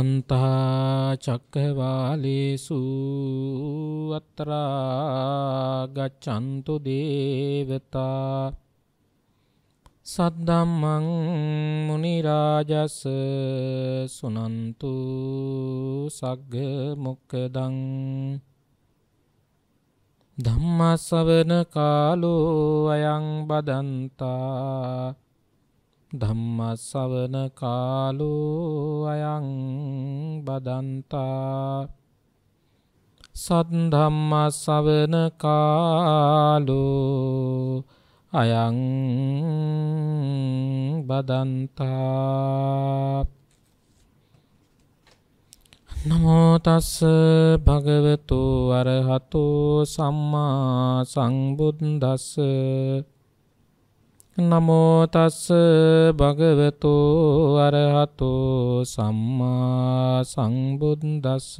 සමන්තා චක්කවාලේසු අත්‍රා ගච්ඡන්තු දේවතා සද්දම්මං මුනි රාජස් සුනන්තු සග්ග මොක්කදං ධම්මසවන කාලෝ අයං බදන්තා ධම්මස්සවන කාලෝ අයං බදන්තා සද්ධම්මස්සවන කාලෝ අයං බදන්තා නමෝ තස් භගවතු අරහතෝ සම්මා සම්බුද්දස්ස නමෝ තස් භගවතු අරහතු සම්මා සංබුද්දස්ස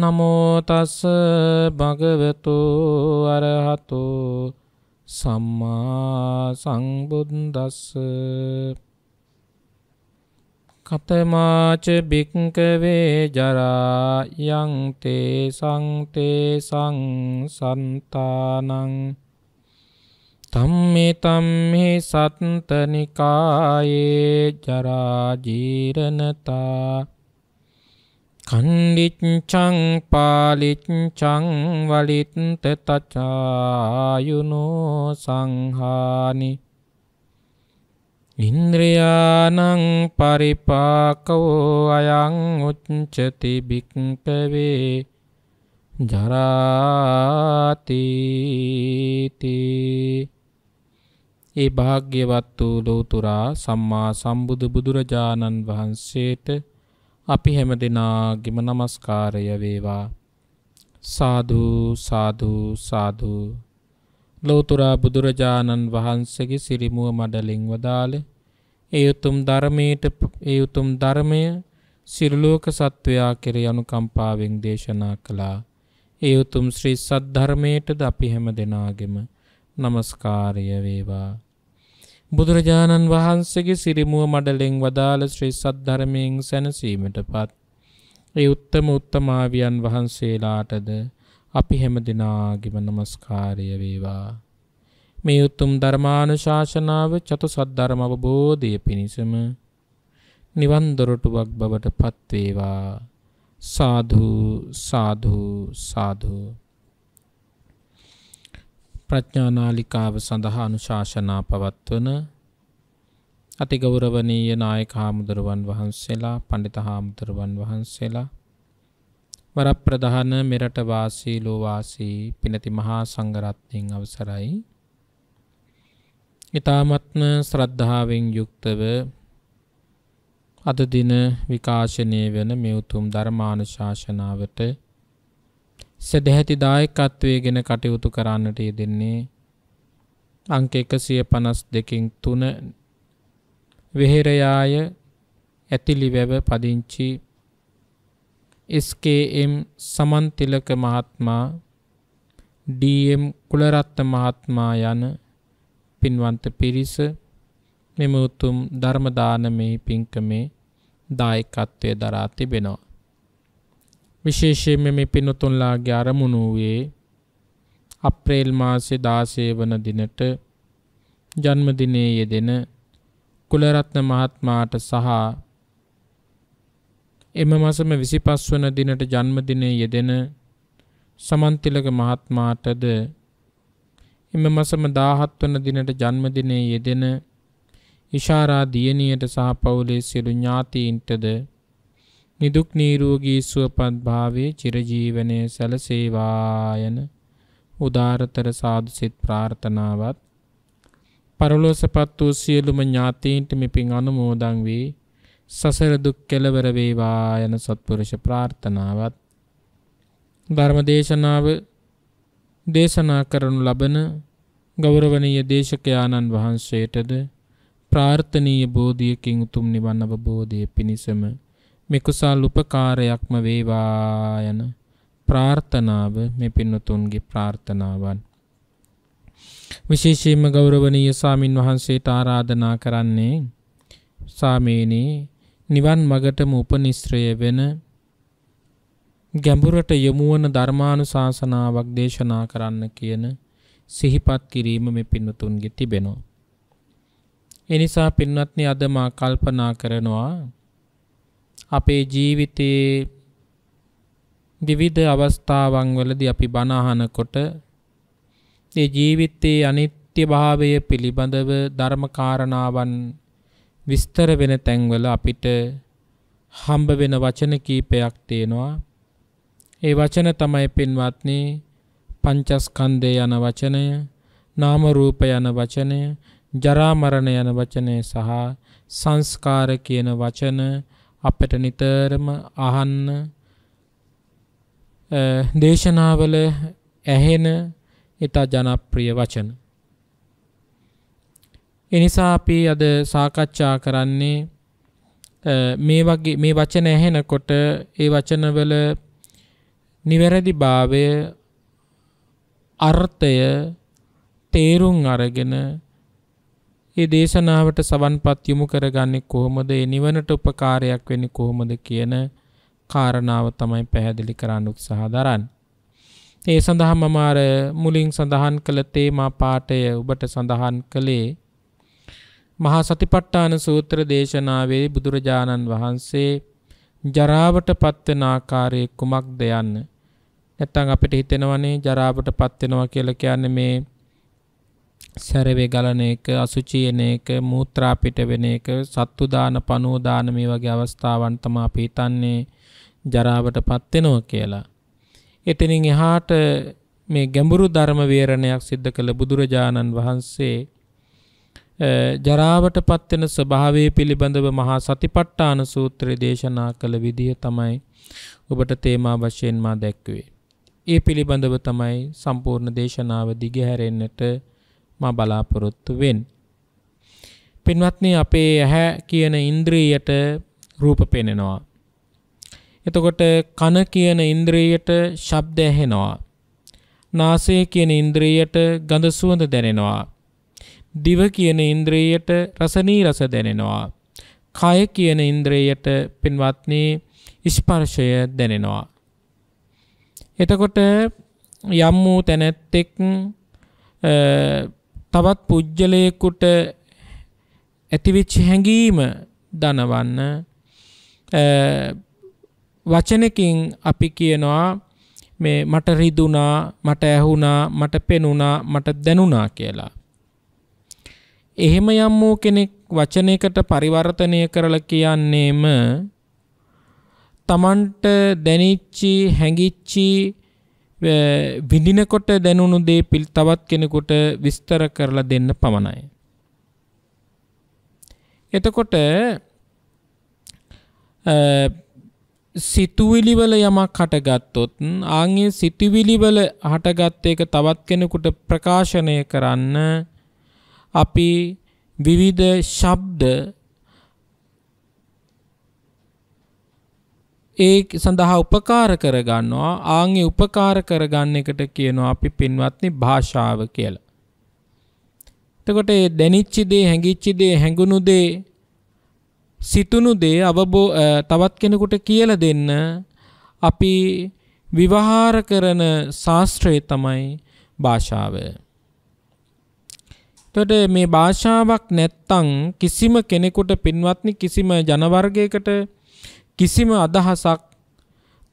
නමෝ තස් භගවතු අරහතු සම්මා සංබුද්දස්ස කතමාච බික්කවේ ජරා යං තේ සං තේ සං සන්තානං තම්මේ තම්මේ සත්තනිකායේ ජරාජීරණතා කණ්ඩිච්චං පාලිච්චං වලිත්ත තචායුනෝ සංහානි ඉන්ද්‍රයානං පරිපාකවෝ අයං උච්චති භික්කවේ ජරාතිතිී ඒ භාග්‍යවත් වූ ලෝතුරා සම්මා සම්බුදු බුදුරජාණන් වහන්සේට අපි හැම දෙනාගෙම নমස්කාරය වේවා සාදු සාදු සාදු ලෝතුරා බුදුරජාණන් වහන්සේගේ සිරිමුව මඩලින් වදාළේ ඒ උතුම් ධර්මයට ඒ උතුම් ධර්මය සිරලෝක සත්වයා කෙර යනුකම්පාවෙන් දේශනා කළා. ඒ උතුම් ශ්‍රී සද්ධර්මයටද අපි හැම දෙනාගෙම නමස්කාරය වේවා. බුදුරජාණන් වහන්සේගේ සිරිමුව මඩලෙන් වදාළ ශ්‍රී සද්ධර්මයෙන් සැනසීමට පත්. ඒ උත්තම උත්තමාවියන් වහන්සේලාටද අපි හැම දෙනාගෙම নমස්කාරය වේවා. මේ උතුම් ධර්මානුශාසනාව චතු සද්ධර්ම අවබෝධය පිණිසම නිවන් දොරටුවක් බවට පත් වේවා. සාධු සාධු සාධු ප්‍රඥානාලිකාව සඳහා අනුශාසනා පවත්වන අතිගෞරවනීය නායක හාමුදුරුවන් වහන්සේලා පණ්ඩිත හාමුදුරුවන් වහන්සේලා වරප්‍රධාන මෙරට වාසී ලෝවාසී පිනති මහා සංඝරත්නයන් අවසරයි ඊ타මත්ම ශ්‍රද්ධාවෙන් යුක්තව අද දින විකාශනය වෙන මේ උතුම් ධර්මානුශාසනාවට සැදැහැති දායකත්වය ගෙන කටයුතු කරන්නට යෙදෙන්නේ අංක එකසිය පනස් දෙකින් තුන වෙහෙරයාය ඇතිලිවැව පදිංචි ස්කම් සමන්තිලක මහත්මා ඩම් කුලරත්ත මහත්මා යන පින්වන්ත පිරිස මෙම උතුම් ධර්මදානමේ පින්කමේ දායකත්වය දරා තිබෙනවා. විශේෂයෙන් මේ පිනතුන්ලාගේ අරමුණ වූයේ අප්‍රේල් මාසේ 16 වන දිනට ජන්මදිනයේ යෙදෙන කුලරත්න මහත්මයාට සහ එම මාසම 25 වන දිනට ජන්මදිනයේ යෙදෙන සමන්තිලක මහත්මාටද එම මාසම 17 වන දිනට ජන්මදිනයේ යෙදෙන ඉෂාරා දියණියට සහ පවුලේ සියලු ඥාතීන්ටද නිදුක් නීරෝගී සුවපත් භාවයේ චිරජීවනය සැලසේවායන උදාරතර සාදු සිත් ප්‍රාර්ථනාවත් පරලෝසපත් වූ සියලුම ඥාතීන්ට මෙපින් අනුමෝදන් වී සසර දුක් කෙලවර වේවා යන සත්පුරුෂ ප්‍රාර්ථනාවත් ධර්ම දේශනාව දේශනා කරනු ලබන ගෞරවනීය දේශකයාණන් වහන්සේටද ප්‍රාර්ථනීය බෝධියකින් උතුම් නිවන් අවබෝධය පිණිසම මෙකුසල් උපකාරයක්ම වේවා යන ප්‍රාර්ථනාව මේ පින්නතුන්ගේ ප්‍රාර්ථනාවන් විශේෂයෙන්ම ගෞරවනීය සාමින් වහන්සේට ආරාධනා කරන්නේ සාමීනි නිවන් මගටම උපනිශ්‍රය වෙන ගැඹුරට යොමු වන ධර්මානුශාසනාවක් දේශනා කරන්න කියන සිහිපත් කිරීම මේ පින්නතුන්ගේ තිබෙනවා. එනිසා පින්වත්නි අද මා කල්පනා කරනවා අපේ ජීවිතයේ විවිධ අවස්ථාවන් වලදී අපි බණ අහනකොට ඒ ජීවිතයේ අනිත්‍ය භාවය පිළිබඳව ධර්ම කාරණාවන් විස්තර වෙන තැන්වල අපිට හම්බ වෙන වචන කීපයක් තියෙනවා. ඒ වචන තමයි පින්වත්නි පංචස්කන්ධය යන වචනය, නාම රූප යන වචනය, ජරා මරණ යන වචනය සහ සංස්කාර කියන වචන අපට නිතරම අහන්න දේශනාවල ඇහෙන ඉතා ජනප්‍රිය වචන. එනිසා අපි අද සාකච්ඡා කරන්නේ මේ වගේ මේ වචන ඇහෙනකොට ඒ වචනවල නිවැරදි භාවය අර්ථය තේරුම් අරගෙන ඒ දේශනාවට සවන්පත් යොමු කරගන්නේ කොහොමද ඒ නිවනට උපකාරයක් වෙන්නේ කොහොමද කියන කාරණාව තමයි පැහැදිලි කරන්න උත්සාහ දරන්නේ. ඒ සඳහා මම අර මුලින් සඳහන් කළ තේමා පාඩය ඔබට සඳහන් කළේ මහා සතිපට්ඨාන සූත්‍ර දේශනාවේ බුදුරජාණන් වහන්සේ ජරාවට පත්වෙන ආකාරයේ කුමක්ද යන්න. නැත්තම් අපිට හිතෙනවනේ ජරාවට පත්වෙනවා කියලා කියන්නේ මේ සැරවේ ගලන එක අසුචි එන එක මූත්‍රා පිට වෙන එක සත්තු දාන පණුව දාන මේ වගේ අවස්ථාවන් තමයි අපි හිතන්නේ ජරාවටපත් වෙනවා කියලා. එතනින් එහාට මේ ගැඹුරු ධර්ම වේරණයක් සිද්ධ කළ බුදුරජාණන් වහන්සේ ජරාවටපත් වෙන ස්වභාවය පිළිබඳව මහා සතිපට්ඨාන සූත්‍රය දේශනා කළ විදිය තමයි ඔබට තේමා වශයෙන් මා දැක්වේ. ඒ පිළිබඳව තමයි සම්පූර්ණ දේශනාව දිගහැරෙන්නට මා බලාපොරොත්තු වෙන්නේ. පින්වත්නි අපේ ඇහැ කියන ඉන්ද්‍රියට රූප පෙනෙනවා. එතකොට කන කියන ඉන්ද්‍රියට ශබ්ද ඇහෙනවා. නාසය කියන ඉන්ද්‍රියට ගඳ සුවඳ දැනෙනවා. දිව කියන ඉන්ද්‍රියට රසනී රස දැනෙනවා. කය කියන ඉන්ද්‍රියට පින්වත්නි ස්පර්ශය දැනෙනවා. එතකොට යම් වූ තැනැත්තෙක් තවත් පුජ්‍යලයකුට ඇතිවිච්ච හැඟීම දනවන්න වචනකින් අපි කියනවා මේ මට රිදුනා මට ඇහුණා මට පෙනුණා මට දැනුණා කියලා. එහෙම යම් වූ කෙනෙක් වචනයකට පරිවර්තනය කරලා කියන්නේම තමන්ට දැනෙච්චි හැඟිච්චි විඳිනකොට දැනුණු දේ පිළ තවත් කෙනෙකුට විස්තර කරලා දෙන්න පමණයි. එතකොට සිතුවිලිවල යමක් හටගත්තොත් ආන්ගේ සිතුවිලිවල හටගත්ත එක තවත් කෙනෙකුට ප්‍රකාශනය කරන්න අපි විවිධ ශබ්ද ඒ සඳහා උපකාර කරගන්නවා ආන්ගේ උපකාර කරගන්න එකට කියනවා අපි පින්වත්නි භාෂාව කියලා. එතකොට ඒ දැනිච්ච දේ, හැඟිච්ච දේ, හැඟුණු දේ, සිතුණු දේ අවබෝ තවත් කෙනෙකුට කියලා දෙන්න අපි විවහාර කරන ශාස්ත්‍රය තමයි භාෂාව. එතකොට මේ භාෂාවක් නැත්තම් කිසිම කෙනෙකුට පින්වත්නි කිසිම ජනවර්ගයකට කිසිම අදහසක්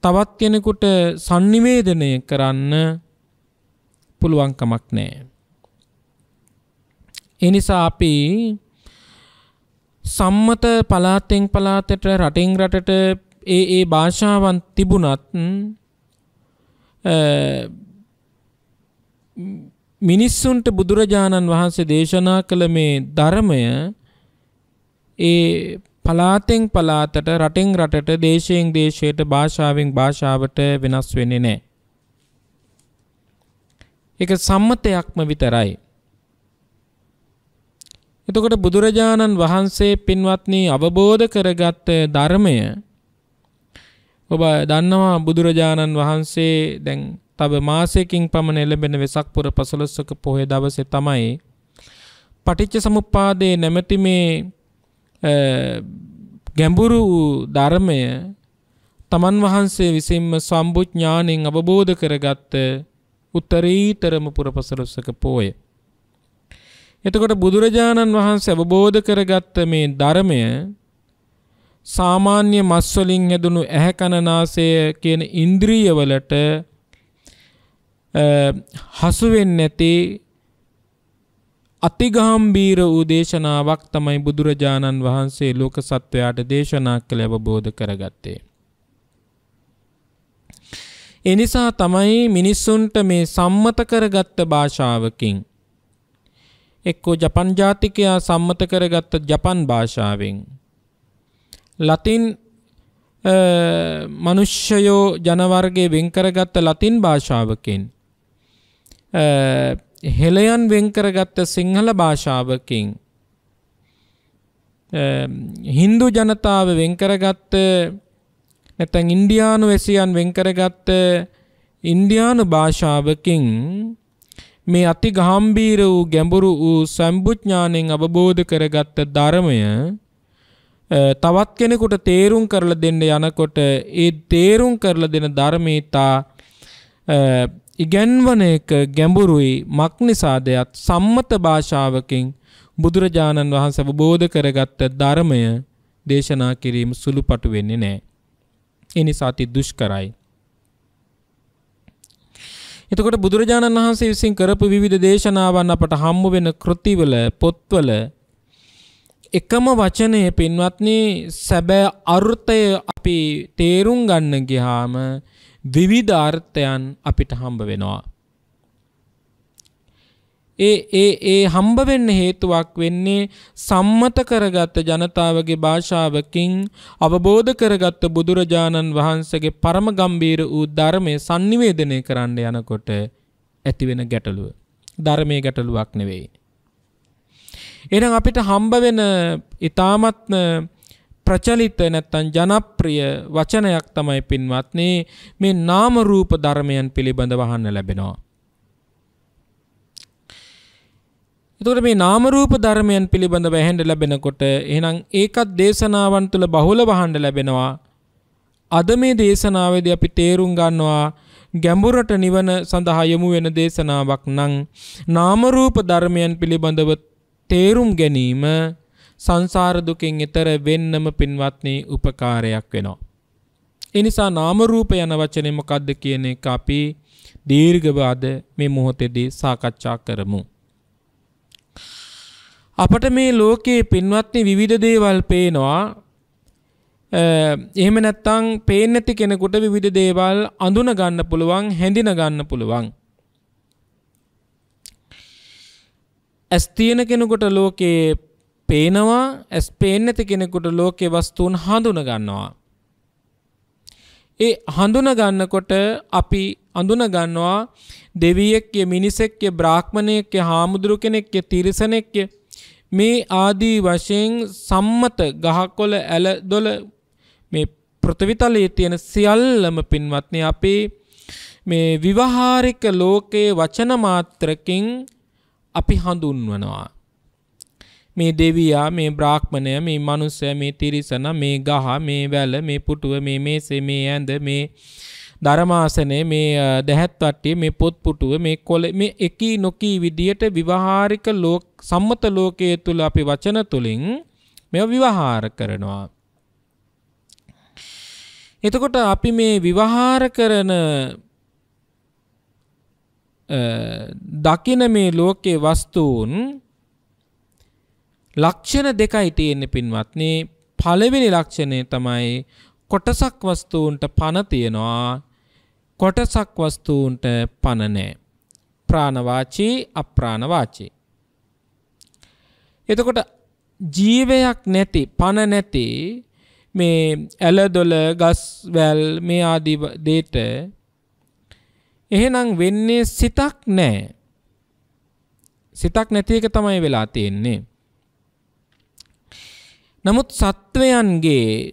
තවත් කෙනෙකුට sannivedanaya කරන්න පුළුවන් කමක් නැහැ. ඒ නිසා අපි සම්මත පළාතෙන් පළාතට රටෙන් රටට ඒ ඒ භාෂාවන් තිබුණත් මිනිස්සුන්ට බුදුරජාණන් වහන්සේ දේශනා කළ මේ ධර්මය ඒ පලාතෙන් පලාතට රටෙන් රටට දේශයෙන් දේශයට භාෂාවෙන් භාෂාවට වෙනස් වෙන්නේ නෑ. එක සම්මතයක්ම විතරයි. එතකොට බුදුරජාණන් වහන්සේ පින්වත්නී අවබෝධ කරගත්ත ධර්මය ඔබ දන්නවා බුදුරජාණන් වහන්සේ දැන් තව මාසයකින් පමණ එළඹෙන වෙසක් පුර පසළොස්වක පොහේ දවසේ තමයි පටිච්ච සමුප්පාදයේ නැමැති මේ ගැඹුරු ධර්මය තමන් වහන්සේ විසින්ම සම්බුඥාණයෙන් අවබෝධ කරගත්ත උත්තරීතරම පුරපසලොස්සක පෝය. එතකොට බුදුරජාණන් වහන්සේ අවබෝධ කරගත්ත මේ ධර්මය සාමාන්‍ය මස් වලින් හැදුණු ඇහැ කන නාසය කියන ඉන්ද්‍රියවලට හසු වෙන්නේ නැති අතිගාම්බීර වූ දේශනාවක් තමයි බුදුරජාණන් වහන්සේ ලෝක සත්වයාට දේශනා කළ අවබෝධ කරගත්තේ. එනිසා තමයි මිනිස්සුන්ට මේ සම්මත කරගත්ත භාෂාවකින් එක්කෝ ජපන් ජාතිකයා සම්මත කරගත්ත ජපන් භාෂාවෙන් ලතින් මනුෂ්‍යයෝ ජනවර්ගයේ වෙන් කරගත්ත ලතින් භාෂාවකින් හෙළයන් වෙන්කරගත්ත සිංහල භාෂාවකින් හින්දු ජනතාව වෙන්කරගත්ත නැතැන් ඉන්ඩියානු වැසියන් වෙන්කරගත්ත ඉන්ඩියානු භාෂාවකින් මේ අති ගාම්බීර වූ ගැඹුරු වූ සම්බුඥාණයෙන් අවබෝධ කරගත්ත ධර්මය තවත් කෙනෙකුට තේරුම් කරලා දෙන්න යනකොට ඒ තේරුම් කරලා දෙන ධර්මීතා ඉගැන්වන එක ගැඹුරුයි මක් නිසාදයක් සම්මත භාෂාවකින් බුදුරජාණන් වහන්සේ අවබෝධ කරගත්ත ධර්මය දේශනා කිරීම සුළුපටු වෙන්නේ නැහැ. ඒ නිසා අති දුෂ්කරයි. එතකොට බුදුරජාණන් වහන්සේ විසින් කරපු විවිධ දේශනාවන් අපට හම්බ වෙන කෘතිවල පොත්වල එකම වචනය පින්වත්නි සැබෑ අර්ථය අපි තේරුම් ගන්න ගියාම විවිධාර්ථයන් අපිට හම්බ වෙනවා. ඒ ඒ ඒ හම්බ වෙන්න හේතුවක් වෙන්නේ සම්මත කරගත් ජනතාවගේ භාෂාවකින් අවබෝධ කරගත් බුදුරජාණන් වහන්සේගේ පරම ගම්බීර වූ ධර්මය sannivedanaya කරන්න යනකොට ඇති වෙන ගැටලුව ධර්මයේ ගැටලුවක් නෙවෙයි. එහෙනම් අපිට හම්බ වෙන ඊ타මත්ම ප්‍රචලිත නැත්තන් ජනප්‍රිය වචනයක් තමයි පින්වත්නේ මේ නාමරූප ධර්මයන් පිළිබඳ වහන්න ලැබෙනවා. එතකොට මේ නාම රූප ධර්මයන් පිළිබඳව ඇහෙන්න ලැබෙනකොට එහෙනම් ඒකත් දේශනාවන් තුළ බහුලව අහන්න ලැබෙනවා. අද මේ දේශනාවේදී අපි තේරුම් ගන්නවා ගැඹුරට නිවන සඳහා යොමු වෙන දේශනාවක් නම් නාම රූප ධර්මයන් පිළිබඳව තේරුම් ගැනීම සංසාර දුකෙන් එතර වෙන්නම පින්වත්නි උපකාරයක් වෙනවා. ඒ නිසා නාම රූප යන වචනේ මොකද්ද කියන එක අපි දීර්ඝව අද මේ මොහොතේදී සාකච්ඡා කරමු. අපට මේ ලෝකයේ පින්වත්නි විවිධ දේවල් පේනවා. එහෙම නැත්නම් පේන්නේ නැති කෙනෙකුට විවිධ දේවල් අඳුන ගන්න පුළුවන්, හැඳින ගන්න පුළුවන්. ඇස් තියෙන කෙනෙකුට ලෝකයේ පේනවා ඇස් පේන නැති කෙනෙකුට ලෝකයේ වස්තුන් හඳුන ගන්නවා. ඒ හඳුන ගන්නකොට අපි අඳුන ගන්නවා දෙවියෙක්ය මිනිසෙක්ය බ්‍රාහ්මණයෙක්ය හාමුදුරු කෙනෙක්ය තිරිසනෙක්ය මේ ආදී වශයෙන් සම්මත ගහකොළ ඇල දොළ මේ පෘථවිතලයේ තියෙන සියල්ලම පින්වත්නි අපේ මේ විවහාරික ලෝකයේ වචන මාත්‍රකින් අපි හඳුන්වනවා මේ දෙවියා මේ බ්‍රාහ්මණය මේ මනුස්සය මේ තිරිසන මේ ගහ මේ වැල මේ පුටුව මේ මේසේ මේ ඇඳ මේ ධර්මාසනේ මේ දැහැත්වට්ටිය මේ පොත්පුටුව මේ කොළ මේ එකී නොකී විදියට විවහාරික ලෝක සම්මත ලෝකයේ තුල අපි වචන තුලින් මෙව විවහාර කරනවා. එතකොට අපි මේ විවහාර කරන දකින මේ ලෝකයේ වස්තුන් ලක්ෂණ දෙකයි තියෙන්නේ පින්වත්නි. පළවෙනි ලක්ෂණය තමයි කොටසක් වස්තුන්ට පණ තියනවා. කොටසක් වස්තුන්ට පණ නැහැ. ප්‍රාණවාචී අප්‍රාණවාචී. එතකොට ජීවයක් නැති පණ නැති මේ ඇලදොල ගස් වැල් මේ ආදී දේට එහෙනම් වෙන්නේ සිතක් නැහැ. සිතක් නැති එක තමයි වෙලා තියෙන්නේ. නමුත් සත්වයන්ගේ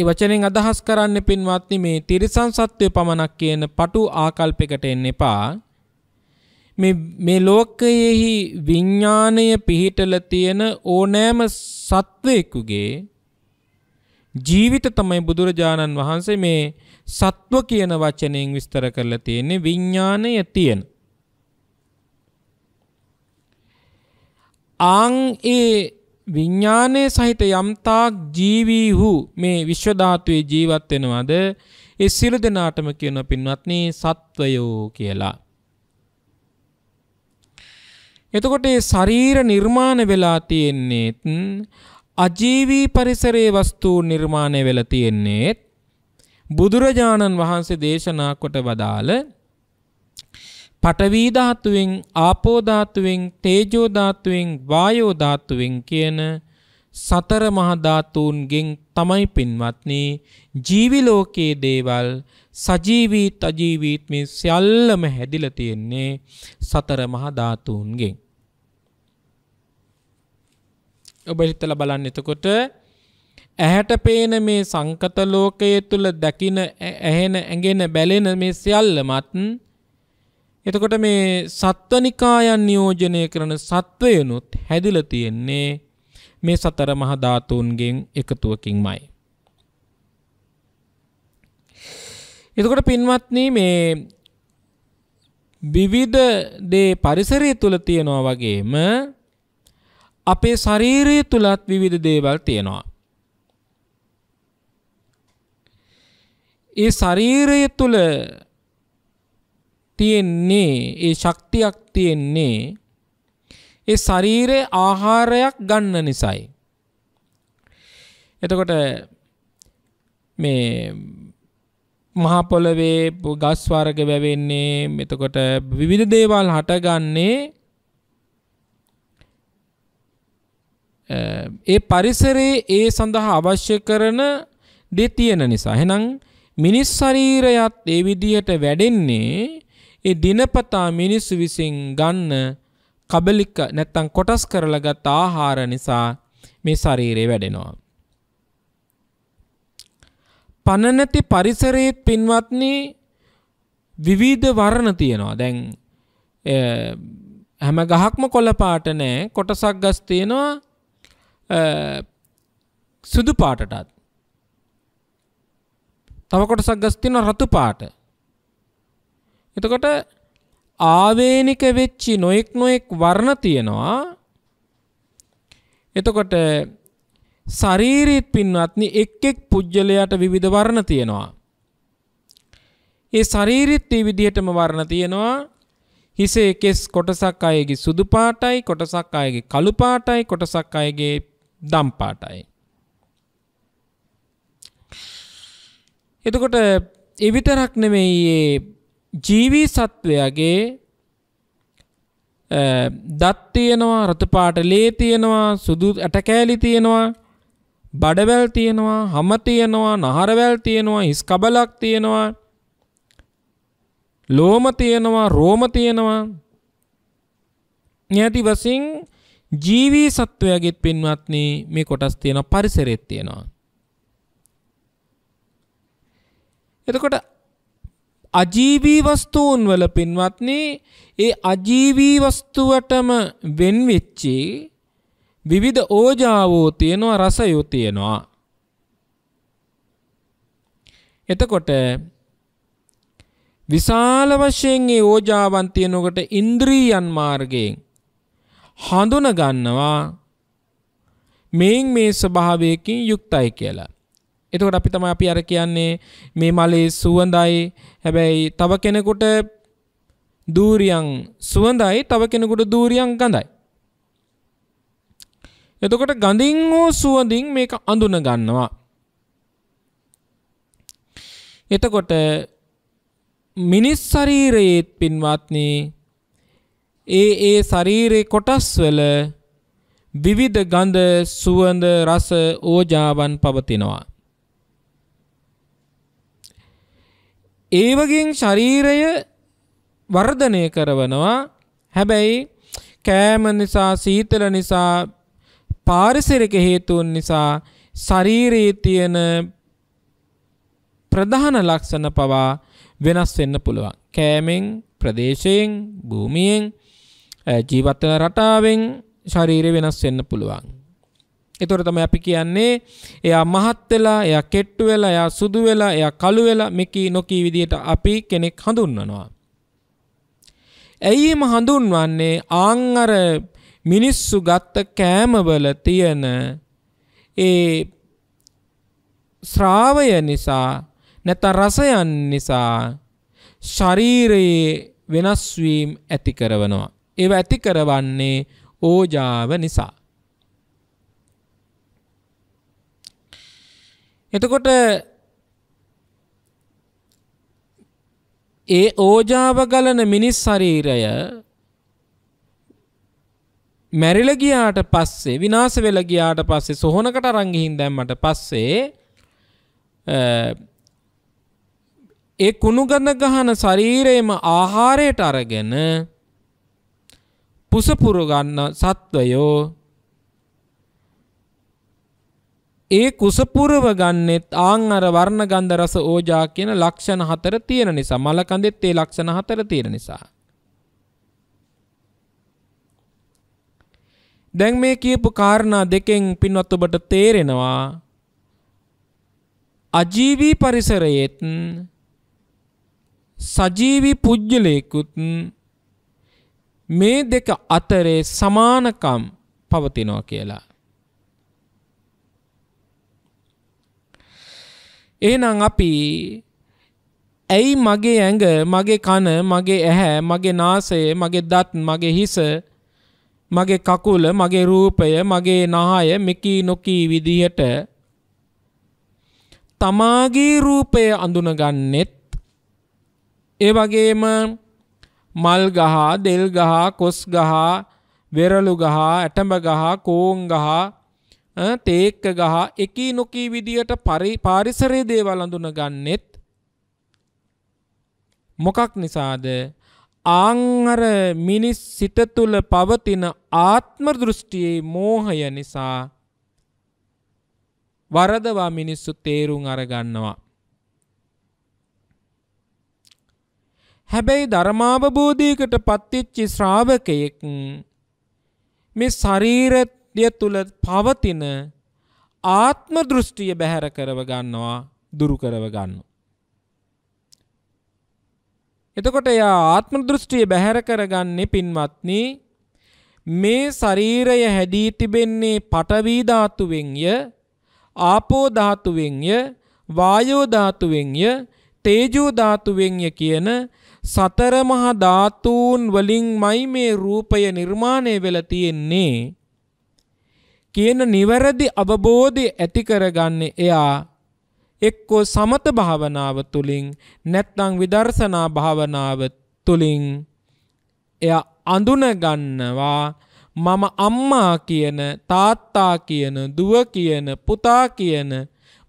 ඒ වචනෙන් අදහස් කරන්න පින්වත්නි මේ තිරිසන් සත්වය පමණක් කියන පටු ආකල්පයකට එන්න එපා. මේ මේ ලෝකයේහි විඥාණය පිහිටලා තියෙන ඕනෑම සත්වයෙකුගේ ජීවිත තමයි බුදුරජාණන් වහන්සේ මේ සත්ව කියන වචනයෙන් විස්තර කරලා තියෙන්නේ විඥාණය තියෙන. ආන් ඒ විඤ්ඥානය සහිත යම්තාක් ජීවීහු මේ විශ්වධාතුවේ ජීවත් වෙනවාද ඒ සිරු දෙනාටම කියන පින්වත්නේ සත්වයෝ කියලා. එතකොට ඒ ශරීර නිර්මාණ වෙලා තියෙන්නේත් අජීවී පරිසරයේ වස්තුූන් නිර්මාණය වෙලා තියෙන්නේත් බුදුරජාණන් වහන්සේ දේශනා කොට වදාළ පඨවි ධාතුවෙන් ආපෝ ධාතුවෙන් තේජෝ ධාතුවෙන් වායෝ ධාතුවෙන් කියන සතර මහා ධාතුන්ගෙන් තමයි පින්වත්නි ජීවි ලෝකයේ දේවල් සජීවී තජීවීත් මේ සියල්ලම හැදිලා තියෙන්නේ සතර මහා ධාතුන්ගෙන් ඔබ හිතලා බලන්න එතකොට ඇහැට පේන මේ සංකත ලෝකයේ තුල දකින ඇහෙන ඇඟෙන බැලෙන මේ සියල්ලමත් එතකොට මේ සත්වනිකායන් නියෝජනය කරන සත්වයනුත් හැදිල තියෙන්නේ මේ සතර මහා ධාතුන්ගෙන් එකතුවකින්මයි. එතකොට පින්වත්නි මේ විවිධ දේ පරිසරය තුල තියෙනවා වගේම අපේ ශරීරය තුලත් විවිධ දේවල් තියෙනවා. ඒ ශරීරය තුල තියෙන්නේ ඒ ශක්තියක් තියෙන්නේ ඒ ශරීරයේ ආහාරයක් ගන්න නිසායි. එතකොට මේ මහා පොළවේ ගස් වර්ග වැවෙන්නේ එතකොට විවිධ දේවල් හටගන්නේ ඒ පරිසරයේ ඒ සඳහා අවශ්‍ය කරන දේ තියෙන නිසා. එහෙනම් මිනිස් ශරීරයත් ඒ විදිහට වැඩෙන්නේ ඒ දිනපතා මිනිස්සු විසින් ගන්න කබලික නැත්තම් කොටස් කරලා ගත් ආහාර නිසා මේ ශරීරය වැඩෙනවා. පනනති පරිසරයේ පින්වත්නි විවිධ වර්ණ තියෙනවා. දැන් හැම ගහක්ම කොළ පාට නෑ කොටසක් ගස් තියෙනවා සුදු පාටටත්. තව කොටසක් ගස් තියෙනවා රතු පාට. එතකොට ආවේනික වෙච්චි නොයෙක් නොයෙක් වර්ණ තියෙනවා. එතකොට ශරීරීත් පින්වත්නි එක් එක් පුජ්‍යලයට විවිධ වර්ණ තියෙනවා. ඒ ශරීරීත් ඒ විදිහටම වර්ණ තියෙනවා. හිසේ කෙස් කොටසක් අයගේ සුදු පාටයි, කොටසක් අයගේ කළු පාටයි, කොටසක් අයගේ දම් පාටයි. එතකොට එවිතරක් නෙමෙයි මේ ජීවී සත්වයාගේ දත් තියෙනවා රතුපාට ලේ තියෙනවා සුදු ඇටකෑලි තියෙනවා බඩවැල් තියෙනවා හම තියෙනවා නහරවැල් තියෙනවා හිස් කබලක් තියෙනවා ලෝම තියෙනවා රෝම තියෙනවා නැති වසින් ජීවී සත්වයාගෙත් පින්වත්නි මේ කොටස් තියෙනවා පරිසරෙත් තියෙනවා එතකොට අජීවී වස්තුන් වල පින්වත්නි ඒ අජීවී වස්තුවටම වෙන් වෙච්චි විවිධ ඕජාවෝ තියෙනවා රසයෝ තියෙනවා එතකොට විශාල වශයෙන් මේ ඕජාවන් තියෙනකොට ඉන්ද්‍රියන් මාර්ගයෙන් හඳුන ගන්නවා මේන් මේ ස්වභාවයකින් යුක්තයි කියලා එතකොට අපි තමයි අපි අර කියන්නේ මේ මලේ සුවඳයි හැබැයි තව කෙනෙකුට දූරියන් සුවඳයි තව කෙනෙකුට දූරියන් ගඳයි. එතකොට ගඳින් හෝ සුවඳින් මේක අඳුන ගන්නවා. එතකොට මිනිස් ශරීරයේත් පින්වත්නි ඒ ඒ ශරීරේ කොටස් වල විවිධ ගඳ සුවඳ රස ඕජාවන් පවතිනවා. ඒවගින් ශරීරය වර්ධනය කරවනවා හැබැයි කෑම නිසා සීතල නිසා පාරිසරික හේතුන් නිසා ශරීරයේ තියෙන ප්‍රධාන ලක්ෂණ පවා වෙනස් වෙන්න පුළුවන්. කෑමෙන්, ප්‍රදේශයෙන්, භූමියෙන්, ජීවත් වෙන රටාවෙන් ශරීරය වෙනස් වෙන්න පුළුවන්. එතොට තම අපි කියන්නේ එයා මහත් වෙලා එයා කෙට්ටු වෙලා එයා සුදු වෙලා එයා කළු වෙලා මෙකී නොකී විදියට අපි කෙනෙක් හඳුන්වනවා. ඇයි එම හඳුන්වන්නේ ආන් අර මිනිස්සු ගත්ත කෑමවල තියෙන ඒ ශ්‍රාවය නිසා නැත රසයන් නිසා ශරීරයේ වෙනස්වීම් ඇති කරවනවා. ඒව ඇති කරවන්නේ ඕජාව නිසා. එතකොට ඒ ඕජාව ගලන මිනිස් ශරීරය මැරිල ගියාට පස්සේ විනාශ වෙලා ගියාට පස්සේ සොහනකට අරන් ගිහින් දැම්මට පස්සේ ඒ කුණුගඳ ගහන ශරීරයේම ආහාරයට අරගෙන පුස පුර ගන්න සත්වයෝ ඒ කුස පුරව ගන්නෙත් ආන් අර වර්ණ ගන්ධ රස ඕජා කියන ලක්ෂණ හතර තියෙන නිසා මලකඳෙත් ඒ ලක්ෂණ හතර තියෙන නිසා දැන් මේ කියපු කාරණා දෙකෙන් පින්වත් ඔබට තේරෙනවා අජීවී පරිසරයේත් සජීවී පුජ්‍යලයකුත් මේ දෙක අතරේ සමානකම් පවතිනවා කියලා. එහෙනම් අපි ඇයි මගේ ඇඟ මගේ කන මගේ ඇහැ මගේ නාසය මගේ දත් මගේ හිස මගේ කකුල මගේ රූපය මගේ නහය මෙකී නොකී විදිහට තමාගේ රූපය අඳුනගන්නෙත් ඒ වගේම මල් ගහ දෙල් ගහ කොස් ගහ වෙරළු ගහ ඇටඹ ගහ කෝන් ගහ තේක්ක ගහ එකී නොකී විදියට පාරිසරයේ දේවල් අඳුනගන්නෙත් මොකක් නිසාද ආංහර මිනිස් සිත තුළ පවතින ආත්ම දෘෂ්ටියේ මෝහය නිසා වරදවා මිනිස්සු තේරුම් අරගන්නවා හැබැයි ධර්මාවබෝධයකට පත්වෙච්ච ශ්‍රාවකයෙක් මේ ශරීරත් ලිය තුල පවතින ආත්ම දෘෂ්ටිය බැහැර කරව ගන්නවා දුරු කරව ගන්නවා. එතකොට එයා ආත්ම දෘෂ්ටිය බැහැර කරගන්නේ පින්වත්නි මේ ශරීරය හැදී තිබෙන්නේ පඨවි ධාතුවෙන්ය ආපෝ ධාතුවෙන්ය වායෝ ධාතුවෙන්ය තේජෝ ධාතුවෙන්ය කියන සතර මහා ධාතුන් වලින්මයි මේ රූපය නිර්මාණය වෙලා තියෙන්නේ කියන නිවැරදි අවබෝධය ඇති කරගන්නේ එයා එක්කෝ සමත භාවනාව තුලින් නැත්නම් විදර්ශනා භාවනාව තුලින් එයා අඳුන ගන්නවා මම අම්මා කියන තාත්තා කියන දුව කියන පුතා කියන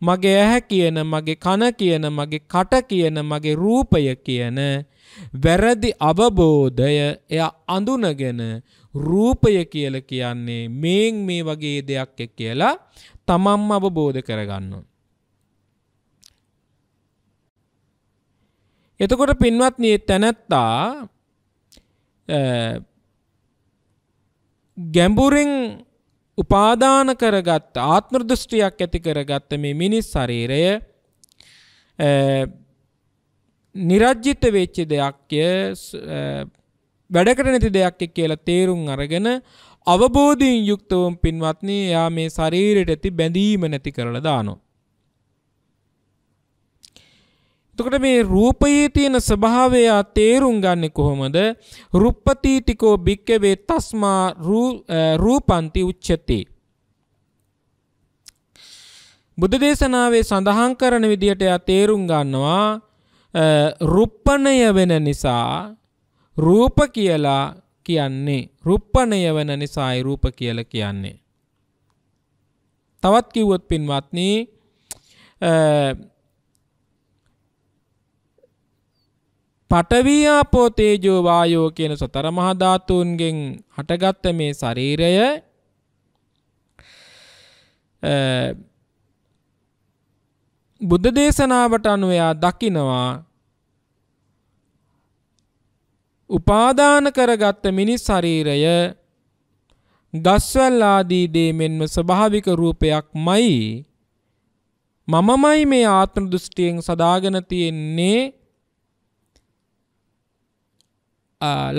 මගේ ඇහැ කියන මගේ කන කියන මගේ කට කියන මගේ රූපය කියන වැරදි අවබෝධය එයා අඳුනගෙන රූපය කියල කියන්නේ මේන් මේ වගේ දෙයක් කියලා තමන්ම අවබෝධ කරගන්නවා. එතකොට පින්වත්නී තැනැත්තා ගැඹුරින් උපාදාන කරගත් ආත්මෘදෘෂ්ටියක් ඇති කරගත්ත මේ මිනිස් ශරීරය නිරජ්ජිත වෙච්ච දෙයක්ය වැඩකට නැති දෙයක් කියලා තේරුම් අරගෙන අවබෝධීන් යුක්තවම් පින්වත්නි එයා මේ ශරීරයට ඇති බැඳීම නැති කරලා දානවා. එතකොට මේ රූපයේ තියෙන ස්වභාවය තේරුම් ගන්න කොහොමද? රුප්පතිතිකෝ භික්කවේ තස්මා රූපන්ති උච්චති. බුද්ධ දේශනාවේ සඳහන් කරන විදිහට එයා තේරුම් ගන්නවා රුප්පණය වෙන නිසා රූප කියලා කියන්නේ රුප්පණය වන නිසායි රූප කියලා කියන්නේ. තවත් කිව්වොත් පින්වත්නි පඨවි ආපෝ තේජෝ වායෝ කියන සතර මහා ධාතුන්ගෙන් හටගත් මේ ශරීරය බුද්ධ දේශනාවට අනුව එයා දකිනවා උපාදාන කරගත්ත මිනිස් ශරීරය ගස්වැල් ආදී දේ මෙන්ම ස්වභාවික රූපයක්මයි මමමයි මේ ආත්ම දෘෂ්ටියෙන් සදාගෙන තියෙන්නේ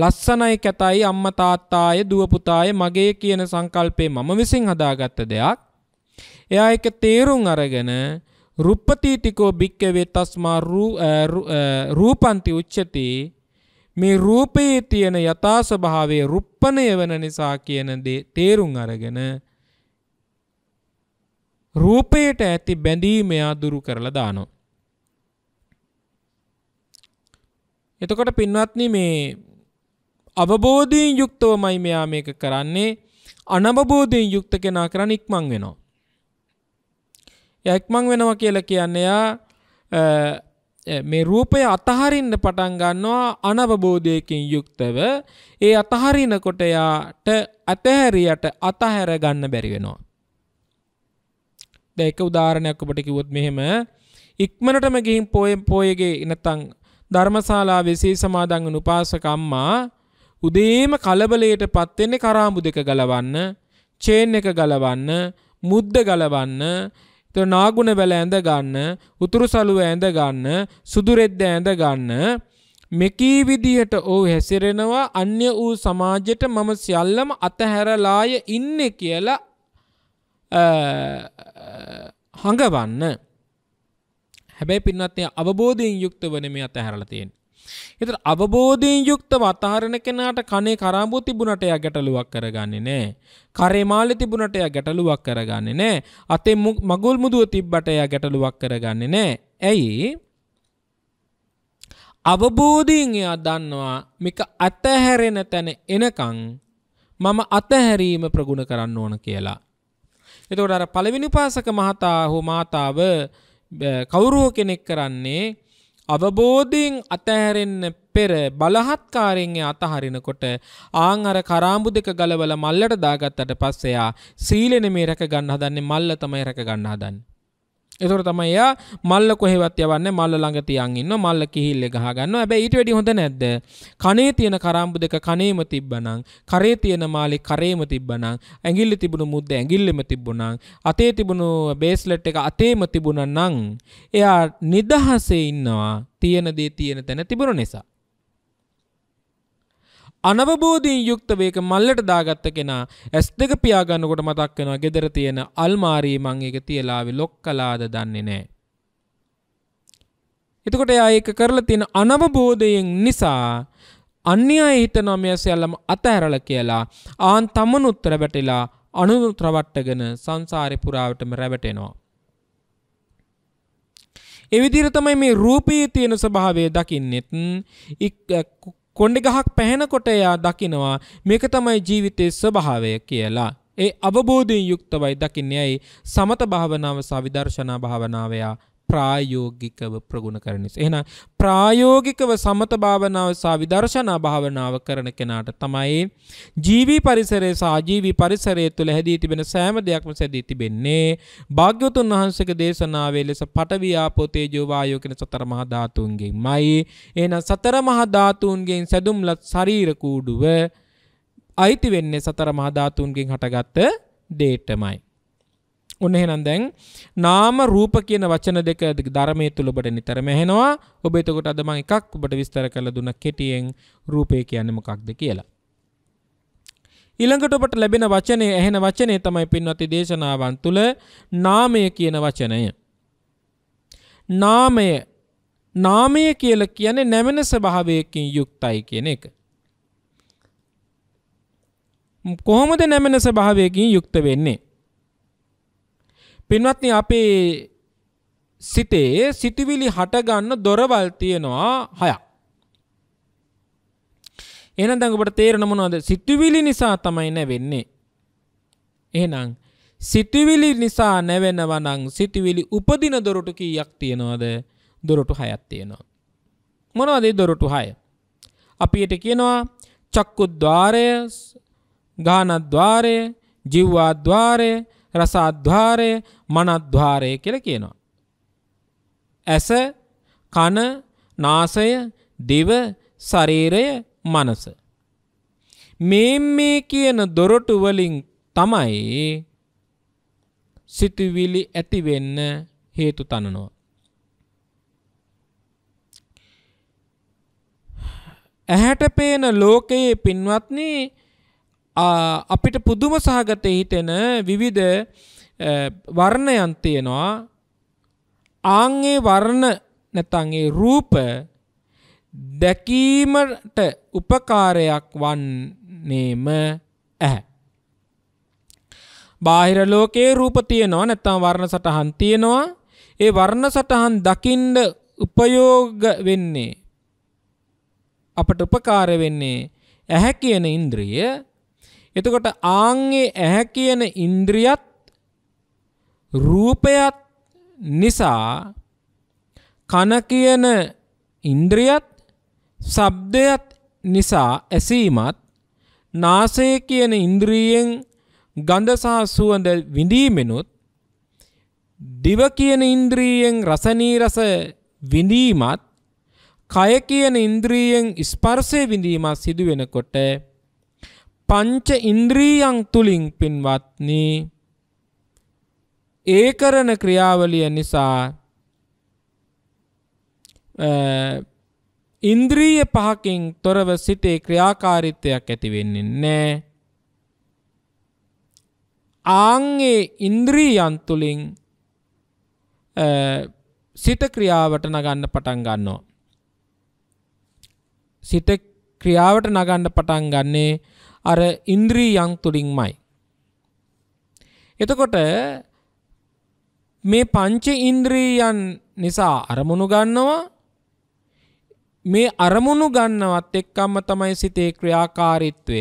ලස්සනයි කැතයි අම්ම තාත්තාය දුව පුතාය මගේ කියන සංකල්පේ මම විසින් හදාගත්ත දෙයක් එයා එක තේරුම් අරගෙන රුප්පතීතිකෝ භික්කවේ තස්මා රූපන්ති උච්චති මේ රූපයේ තියෙන යථා ස්වභාවයේ රුප්පණය වෙන නිසා කියන දේ තේරුම් අරගෙන රූපයට ඇති බැඳීම දුරු කරලා දානවා. එතකොට පින්වත්නි මේ අවබෝධයෙන් යුක්තවමයි මෙයා මේක කරන්නේ අනවබෝධයෙන් යුක්ත කෙනා කරන්න ඉක්මන් වෙනවා. එයා ඉක්මන් වෙනවා කියලා කියන්නේ එයා මේ රූපය අතහරින්න පටන් ගන්නවා අනවබෝධයකින් යුක්තව ඒ අතහරිනකොට යාට අතහැරියට අතහැර ගන්න බැරි වෙනවා. දැන් එක උදාහරණයක් ඔබට කිව්වොත් මෙහෙම ඉක්මනටම ගිහින් පොය පොයගේ නැත්තම් ධර්මශාලාවේ සී සමාදන් වුණු උපාසක අම්මා උදේම කලබලයටපත් වෙන්නේ කරාඹු දෙක ගලවන්න, චේන් එක ගලවන්න, මුද්ද ගලවන්න තො නාගුණ වැල ඇඳ ගන්න, උතුරු සළුව ඇඳ ගන්න, සුදු රෙද්ද ඇඳ ගන්න. මෙකී විදිහට ඔහු හැසිරෙනවා අන්‍ය වූ සමාජයට මම සියල්ලම අතහැරලාය ඉන්නේ කියලා හඟවන්න. හැබැයි පින්නත් අවබෝධයෙන් යුක්ත වන මේ අතහැරලා තියෙන. එතට අවබෝධීෙන් යුක්තව අතහරණ කෙනාට කනේ කරාඹූ තිබුණට එයා ගැටලුවක් කරගන්නේ නෑ. කරේ මාලෙ තිබුණට එයා ගැටලුවක් කරගන්නේ නෑ. අතේ මගුල් මුදුව තිබ්බට එයා ගැටලුවක් කරගන්නේ නෑ. ඇයි? අවබෝධීන් එයා දන්නවා මේක අතහැරෙන තැන එනකං මම අතහැරීම ප්‍රගුණ කරන්න ඕන කියලා. එතකොට අර පළවෙනි පාසක මහතා හෝ මාතාව කවුරුව කෙනෙක් කරන්නේ අවබෝධයෙන් අතහැරෙන්න පෙර බලහත්කාරයෙන් අතහරිනකොට ආන් අර කරාඹු දෙක ගලවල මල්ලට දාගත්තට පස්සෙයා සීලෙන මේ රැක ගන්න හදන්නේ මල්ල තමයි රැක ගන්න හදන්නේ. එතකොට තමයි එයා මල්ල කොහෙවත් යවන්නේ මල්ල ළඟ තියන් ඉන්න මල්ල කිහිල්ල ගහ ගන්නවා. හැබැයි ඊට වැඩි හොඳ නැද්ද? කනේ තියෙන කරාඹු දෙක කනේම තිබ්බනම්, කරේ තියෙන මාලි කරේම තිබ්බනම්, ඇඟිල්ල තිබුණු මුද්ද ඇඟිල්ලෙම තිබුණනම්, අතේ තිබුණු බේස්ලට් එක අතේම තිබුණනම්, එයා නිදහසේ ඉන්නවා. තියෙන දේ තියෙන තැන තිබුණ නිසා. අනවබෝධීන් යුක්තව ඒක මල්ලට දාගත්ත කෙනා ඇස් දෙක පියාගන්නකොට මතක් වෙනවා ගෙදර තියෙන අල්මාරිය මං ඒක තියලාවේ ලොක්කලාද දන්නේ නැහැ. එතකොට එයා ඒක කරලා තියෙන අනවබෝධයෙන් නිසා අන්‍ය අය හිතනවා මේ සියල්ලම අතහැරලා කියලා ආන් තමනුත් රැවටිලා අනුනුත් රවට්ටගෙන සංසාරේ පුරාවටම රැවටෙනවා. ඒ විදිහට තමයි මේ රූපයේ තියෙන ස්වභාවය දකින්නෙත් කොණ්ඩෙ ගහක් පැහෙනකොට එයා දකිනවා මේක තමයි ජීවිතයේ ස්වභාවය කියලා. ඒ අවබෝධයෙන් යුක්තවයි දකින්නේ ඇයි සමත භාවනාව සවිදර්ශනා භාවනාව එයා ප්‍රායෝගිකව ප්‍රගුණ කරන නිසා. එහෙනම් ප්‍රායෝගිකව සමත භාවනාව සහ විදර්ශනා භාවනාව කරන කෙනාට තමයි ජීවි පරිසරයේ සාජීවි පරිසරය තුළ හැදී තිබෙන සෑම දෙයක්ම සැදී තිබෙන්නේ භාග්‍යවතුන් වහන්සේගේ දේශනාවේ ලෙස පඨවි ආපෝ තේජෝ වායෝ කියන සතර මහා ධාතුන්ගෙන්මයි. එහෙනම් සතර මහා ධාතුන්ගෙන් සැදුම්ලත් ශරීර කූඩුව අයිති වෙන්නේ සතර මහා ධාතුන්ගෙන් හටගත් දෙයටමයි. ඔන්න එහෙනම් දැන් නාම රූප කියන වචන දෙක ධර්මයේ තුල ඔබට නිතරම ඇහෙනවා. ඔබ එතකොට අද මම එකක් ඔබට විස්තර කරලා දුන්න කෙටියෙන් රූපය කියන්නේ මොකක්ද කියලා. ඊළඟට ඔබට ලැබෙන වචනේ ඇහෙන වචනේ තමයි පින්වත්නි දේශනාවන් තුල නාමය කියන වචනය. නාමය නාමය කියලා කියන්නේ නැමෙන ස්වභාවයකින් යුක්තයි කියන එක. කොහොමද නැමෙන ස්වභාවයකින් යුක්ත වෙන්නේ? පින්වත්නි අපේ සිතේ සිතුවිලි හටගන්න දොරවල් තියෙනවා හයක්. එහෙනම් දැන් ඔබට තේරෙන මොනවද? සිතුවිලි නිසා තමයි නැවෙන්නේ. එහෙනම් සිතුවිලි නිසා නැවෙනවා නම් සිතුවිලි උපදින දොරටු කීයක් තියෙනවද? දොරටු හයක් තියෙනවා. මොනවද ඒ දොරටු හය? අපිට කියනවා චක්කුද්්වාරය, ගානද්්වාරය, ජීවවාද්්වාරය, රස අද්වාරය මන අද්වාරය කියලා කියනවා. ඇස කන නාසය දිව ශරීරය මනස මේ මේ කියන දොරටු වලින් තමයි සිතුවිලි ඇති වෙන්න හේතු තනනවා ඇහැට පේන ලෝකයේ පින්වත්නි අපිට පුදුම සහගත හිතෙන විවිධ වර්ණයන් තියෙනවා ආංගේ වර්ණ නැතන් ඒ රූප දැකීමට උපකාරයක් වන්නේම ඇහැ. බාහිර ලෝකයේ රූප තියෙනවා නැත්තම් වර්ණ සටහන් තියෙනවා. ඒ වර්ණ සටහන් දකින්න උපයෝග වෙන්නේ අපට උපකාර වෙන්නේ ඇහැ කියන ඉන්ද්‍රිය එතකොට ආංගේ ඇහැ කියන ඉන්ද්‍රියත් රූපයත් නිසා කන කියන ඉන්ද්‍රියත් ශබ්දයත් නිසා ඇසීමත් නාසය කියන ඉන්ද්‍රියෙන් ගඳ සහ සුවඳ විඳීමෙනුත් දිව කියන ඉන්ද්‍රියෙන් රසනී රස විඳීමත් කය කියන ඉන්ද්‍රියෙන් ස්පර්ශය විඳීමත් සිදු වෙනකොට පංච ඉන්ද්‍රීයන් තුලින් පින්වත්නි ඒ කරන ක්‍රියාවලිය නිසා ඉන්ද්‍රීය පහකින් තොරව සිටේ ක්‍රියාකාරීත්වයක් ඇති වෙන්නේ නැහැ. ආන්ගේ ඉන්ද්‍රීයන් තුලින් සිත ක්‍රියාවට නගන්න පටන් ගන්නවා. සිත ක්‍රියාවට නගන්න පටන් ගන්නේ අර ඉන්ද්‍රීයන් තුලින්මයි. එතකොට මේ පංච ඉන්ද්‍රීයන් නිසා අරමුණු ගන්නවා මේ අරමුණු ගන්නවත් එක්කම තමයි සිතේ ක්‍රියාකාරීත්වය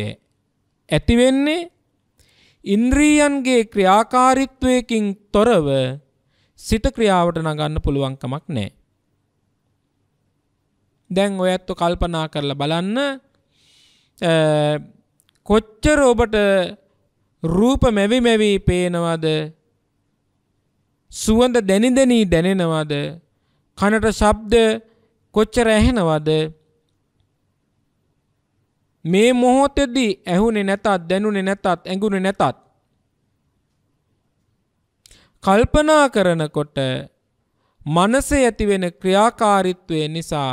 ඇති වෙන්නේ ඉන්ද්‍රියන්ගේ ක්‍රියාකාරීත්වයකින් තොරව සිත ක්‍රියාවට නගන්න පුළුවන් කමක් නැහැ. දැන් ඔයත් කල්පනා කරලා බලන්න කොච්චර ඔබට රූප මැවි මැවී පේනවද සුවඳ දැනිදනී දැනෙනවද කනට ශබ්ද කොච්චර ඇහෙනවද මේ මොහොතෙදී ඇහුනේ නැතත් දැනුනේ නැතත් ඇඟුනේ නැතත් කල්පනා කරනකොට මනසේ ඇතිවෙන ක්‍රියාකාරීත්වය නිසා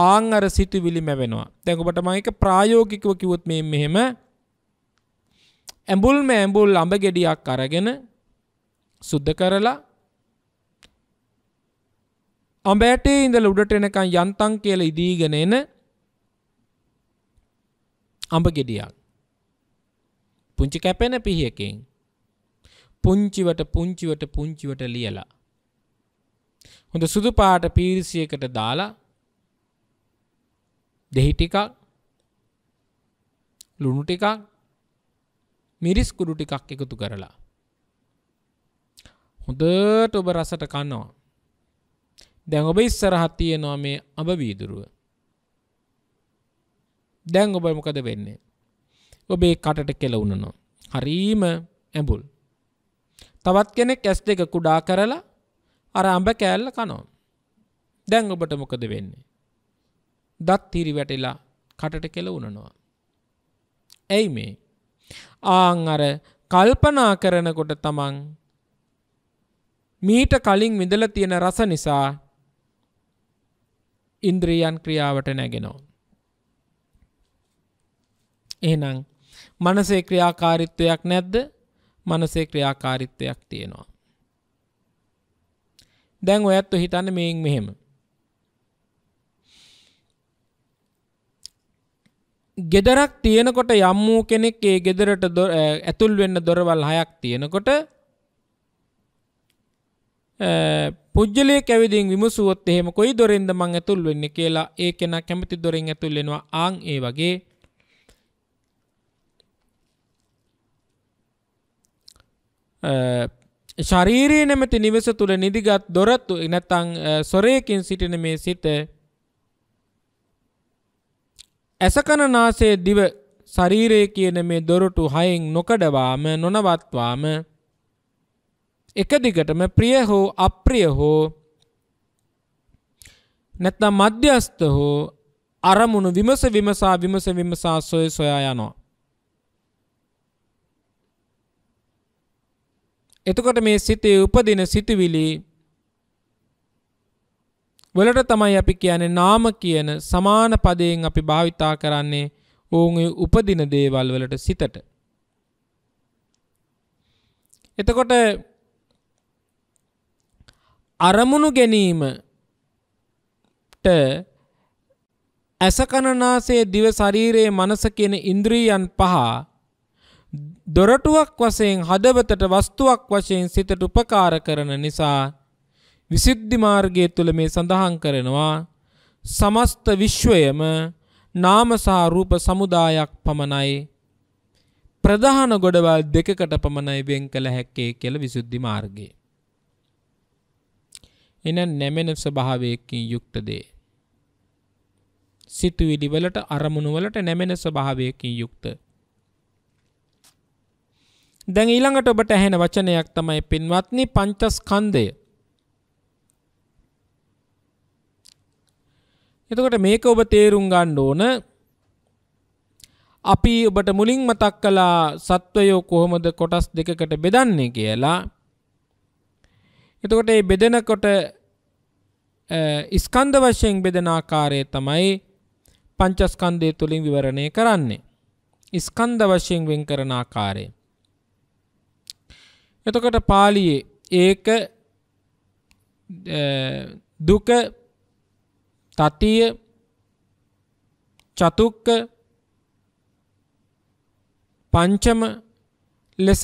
ආං අර සිතුවිලි මැවෙනවා. දැන් ඔබට මම එක ප්‍රායෝගිකව කිව්වොත් මේ මෙහෙම ඇඹුල් මෑඹුල් අඹ ගෙඩියක් අරගෙන සුද්ධ කරලා අඹෑටේ ඉඳලා උඩට එනකන් යන්තම් කියලා ඉදීගෙන එන අඹ ගෙඩියක්. පුංචි කැපෙන පිහියකින් පුංචිවට පුංචිවට පුංචිවට ලියලා. හොඳ සුදු පාට පීරිසියකට දාලා දෙහි ටිකක් ලුණු ටිකක් මිරිස්කුඩු ටිකක් එකතු කරලා. හොඳට ඔබ රසට කන්නවා. දැන් ඔබ ඉස්සරහත් තියෙනවා මේ අඹ වීදුරුව. දැන් ඔබ මොකද වෙන්නේ. ඔබේ කටට කෙලවුණනවා. හරීම ඇඹුල්. තවත් කෙනෙක් ඇස් දෙක කුඩා කරලා අර අඹ කෑල්ල කනෝ. දැන් ඔබට මොකද වෙන්නේ. දත් තිරි වැටෙලා කටට කෙල උනනවා. ඇයි මේ ආං අර කල්පනා කරනකොට තමන් මීට කලින් විඳල තියෙන රස නිසා ඉන්ද්‍රීයන් ක්‍රියාවට නැගෙනවා. එහෙනම් මනසේ ක්‍රියාකාරිත්වයක් නැද්ද මනසේ ක්‍රියාකාරිත්වයක් තියෙනවා. දැන් ඔයත්තු හිතන්න මේන් මෙහෙම ගෙදරක් තියෙනකොට යම් වූ කෙනෙක් ඒ ගෙදරට ඇතුල් වෙන්න දොරවල් හයක් තියෙනකොට පුද්ජලය කැවිදිින් විමසුවත් එහෙම කොයි දොරින්ද මං ඇතුල් වෙන්න කියලා ඒ කෙන කැමති දොරින් ඇතුල්ලෙනවා ආං ඒ වගේ ශරීරයේ නැමැති නිවස තුළ නිදිගත් දොරත්තු එනැතං සොරයකින් සිටින මේ සිත ඇසකණනාසේ දිව ශරීරය කියන මේ දොරටු හයෙන් නොකඩවාම නොනවත්වාම එක දිගටම ප්‍රිය හෝ අප්‍රිය හෝ නැත්නම් මධ්‍යස්ත හෝ අරමුණු විමස විමසා විමස විමසා සොය සොයා යනවා. එතකොට මේ සිතේ උපදින සිතුවිලි වලට තමයි අපි කියන්නේ නාම කියන සමාන පදයෙන් අපි භාවිතා කරන්නේ ඔවුන් උපදින දේවල් වලට සිතට. එතකොට අරමුණු ගැනීමට ඇසකණනාසේ දිව ශරීරයේ මනස කියන ඉන්ද්‍රියයන් පහ දොරටුවක් වශයෙන් හදවතට වස්තුවක් වශයෙන් සිතට උපකාර කරන නිසා විසිද්ධි මාර්ගය තුළ මේ සඳහන් කරනවා සමස්ත විශ්වයම නාම සහ රූප සමුදායක් පමණයි ප්‍රධාන ගොඩවල් දෙකකට පමණයි වෙන් කළ හැක්කේ කියලා විසුද්ධි මාර්ගය. එන නැමෙන ස්වභාවයකින් යුක්ත දේ. සිතුවිලි වලට අරමුණු වලට නැමෙන ස්වභාවයකින් යුක්ත. දැන් ඊළඟට ඔබට ඇහෙන වචනයක් තමයි පින්වත්නි පංචස්කන්ධය. එතකොට මේක ඔබ තේරුම් ගන්න ඕන අපි ඔබට මුලින් මතක් කළා සත්වයෝ කොහොමද කොටස් දෙකකට බෙදන්නේ කියලා. එතකොට මේ බෙදෙනකොට ස්කන්ධ වශයෙන් බෙදෙන ආකාරය තමයි පංචස්කන්ධය තුලින් විවරණය කරන්නේ. ස්කන්ධ වශයෙන් වෙන් කරන ආකාරය. එතකොට පාලියේ ඒක දුක සතිය චතුක්ක පංචම ලෙස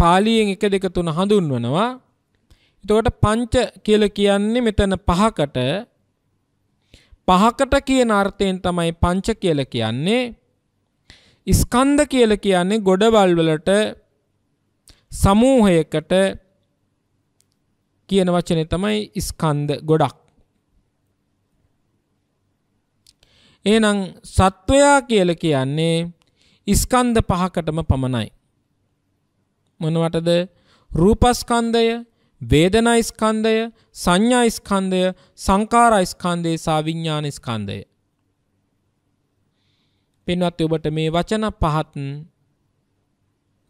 පාලියෙන් එක දෙක තුන හඳුන්වනවා. එතකොට පංච කියලා කියන්නේ මෙතන පහකට පහකට කියන අර්ථයෙන් තමයි පංච කියලා කියන්නේ. ස්කන්ධ කියලා කියන්නේ ගොඩවල් වලට සමූහයකට කියන වචනේ තමයි ස්කන්ධ ගොඩක්. එනං සත්වයා කියල කියන්නේ ඉස්කන්ධ පහකටම පමණයි. මොනවටද රූපස්කන්ධය වේදනා ස්කන්ධය සංඥා ස්කන්ධය සංකාරා ස්කන්ධය සා විඥාන ස්කන්ධය. පින්වත් ඔබට මේ වචන පහත්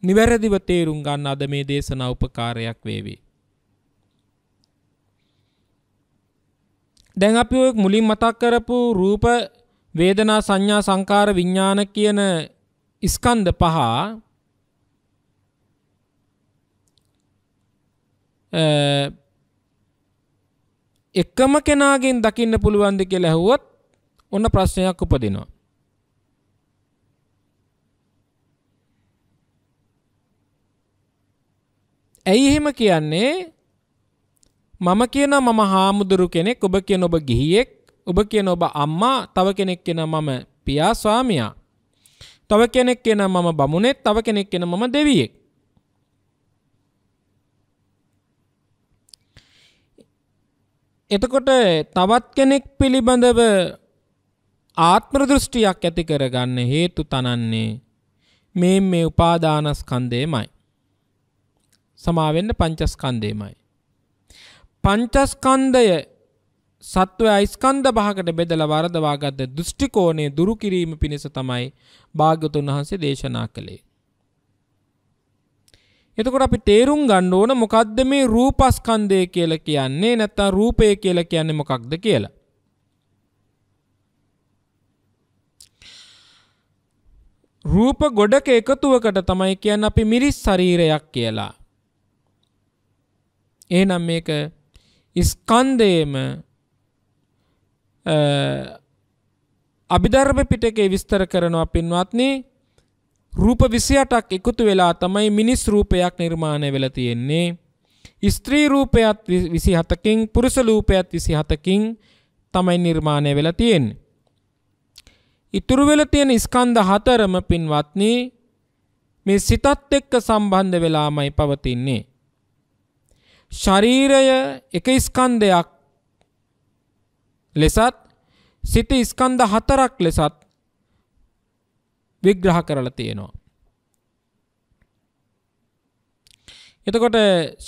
නිවැරදිව තේරුම් ගන්න අද මේ දේශනා උපකාරයක් වේවි. දැන් අපි ඔය මුලින් මතක් කරපු රූප වේදනා සංඥා සංකාර විඥාන කියන ස්කන්ධ පහ එකම කෙනාගෙන් දකින්න පුළුවන්ද කියලා ඇහුවොත් ඔන්න ප්‍රශ්නයක් උපදිනවා. ඇයි එහෙම කියන්නේ? මම කියන මම හාමුදුරු කෙනෙක්, ඔබ කියන ඔබ ගිහියෙක්, ඔබ කියන ඔබ අම්මා තව කෙනෙක් කෙන මම පියා ස්වාමියා. තව කෙනෙක් කෙන මම බමුණෙත් තව කෙනෙක් කෙන මම දෙවියෙක්. එතකොට තවත් කෙනෙක් පිළිබඳව ආත්මදෘෂ්ටියක් ඇති කරගන්න හේතු තනන්නේ මේ මේ උපාදානස්කන්දයමයි. සමාවෙන්න පංචස්කන්දයමයි. පංචස්කන්දය සත්වයා ස්කන්ධ පහකට බෙදලා වරදවාගත් දෘෂ්ටි කෝණය දුරු කිරීම පිණිස තමයි භාග්‍යතුන් වහන්සේ දේශනා කළේ. එතකොට අපි තේරුම් ගන්න ඕන මොකද්ද මේ රූපස්කන්ධය කියලා කියන්නේ නැත්නම් රූපය කියලා කියන්නේ මොකක්ද කියලා. රූප ගොඩක එකතුවකට තමයි කියන්නේ අපි මිරිස් ශරීරයක් කියලා. එහෙනම් මේක ස්කන්ධයේම අභිධර්ම පිටකේ විස්තර කරනවා පින්වත්නි රූප 28ක් එකතු වෙලා තමයි මිනිස් රූපයක් නිර්මාණය වෙලා තියෙන්නේ. ස්ත්‍රී රූපයත් 27කින් පුරුෂ රූපයත් 27කින් තමයි නිර්මාණය වෙලා තියෙන්නේ. ඉතුරු වෙලා තියෙන ස්කන්ධ හතරම පින්වත්නි මේ සිතත් එක්ක සම්බන්ධ වෙලාමයි පවතින්නේ. ශරීරය එක ස්කන්ධයක් ලෙසත් සිත ස්කන්ධ හතරක් ලෙසත් විග්‍රහ කරලා තියෙනවා. එතකොට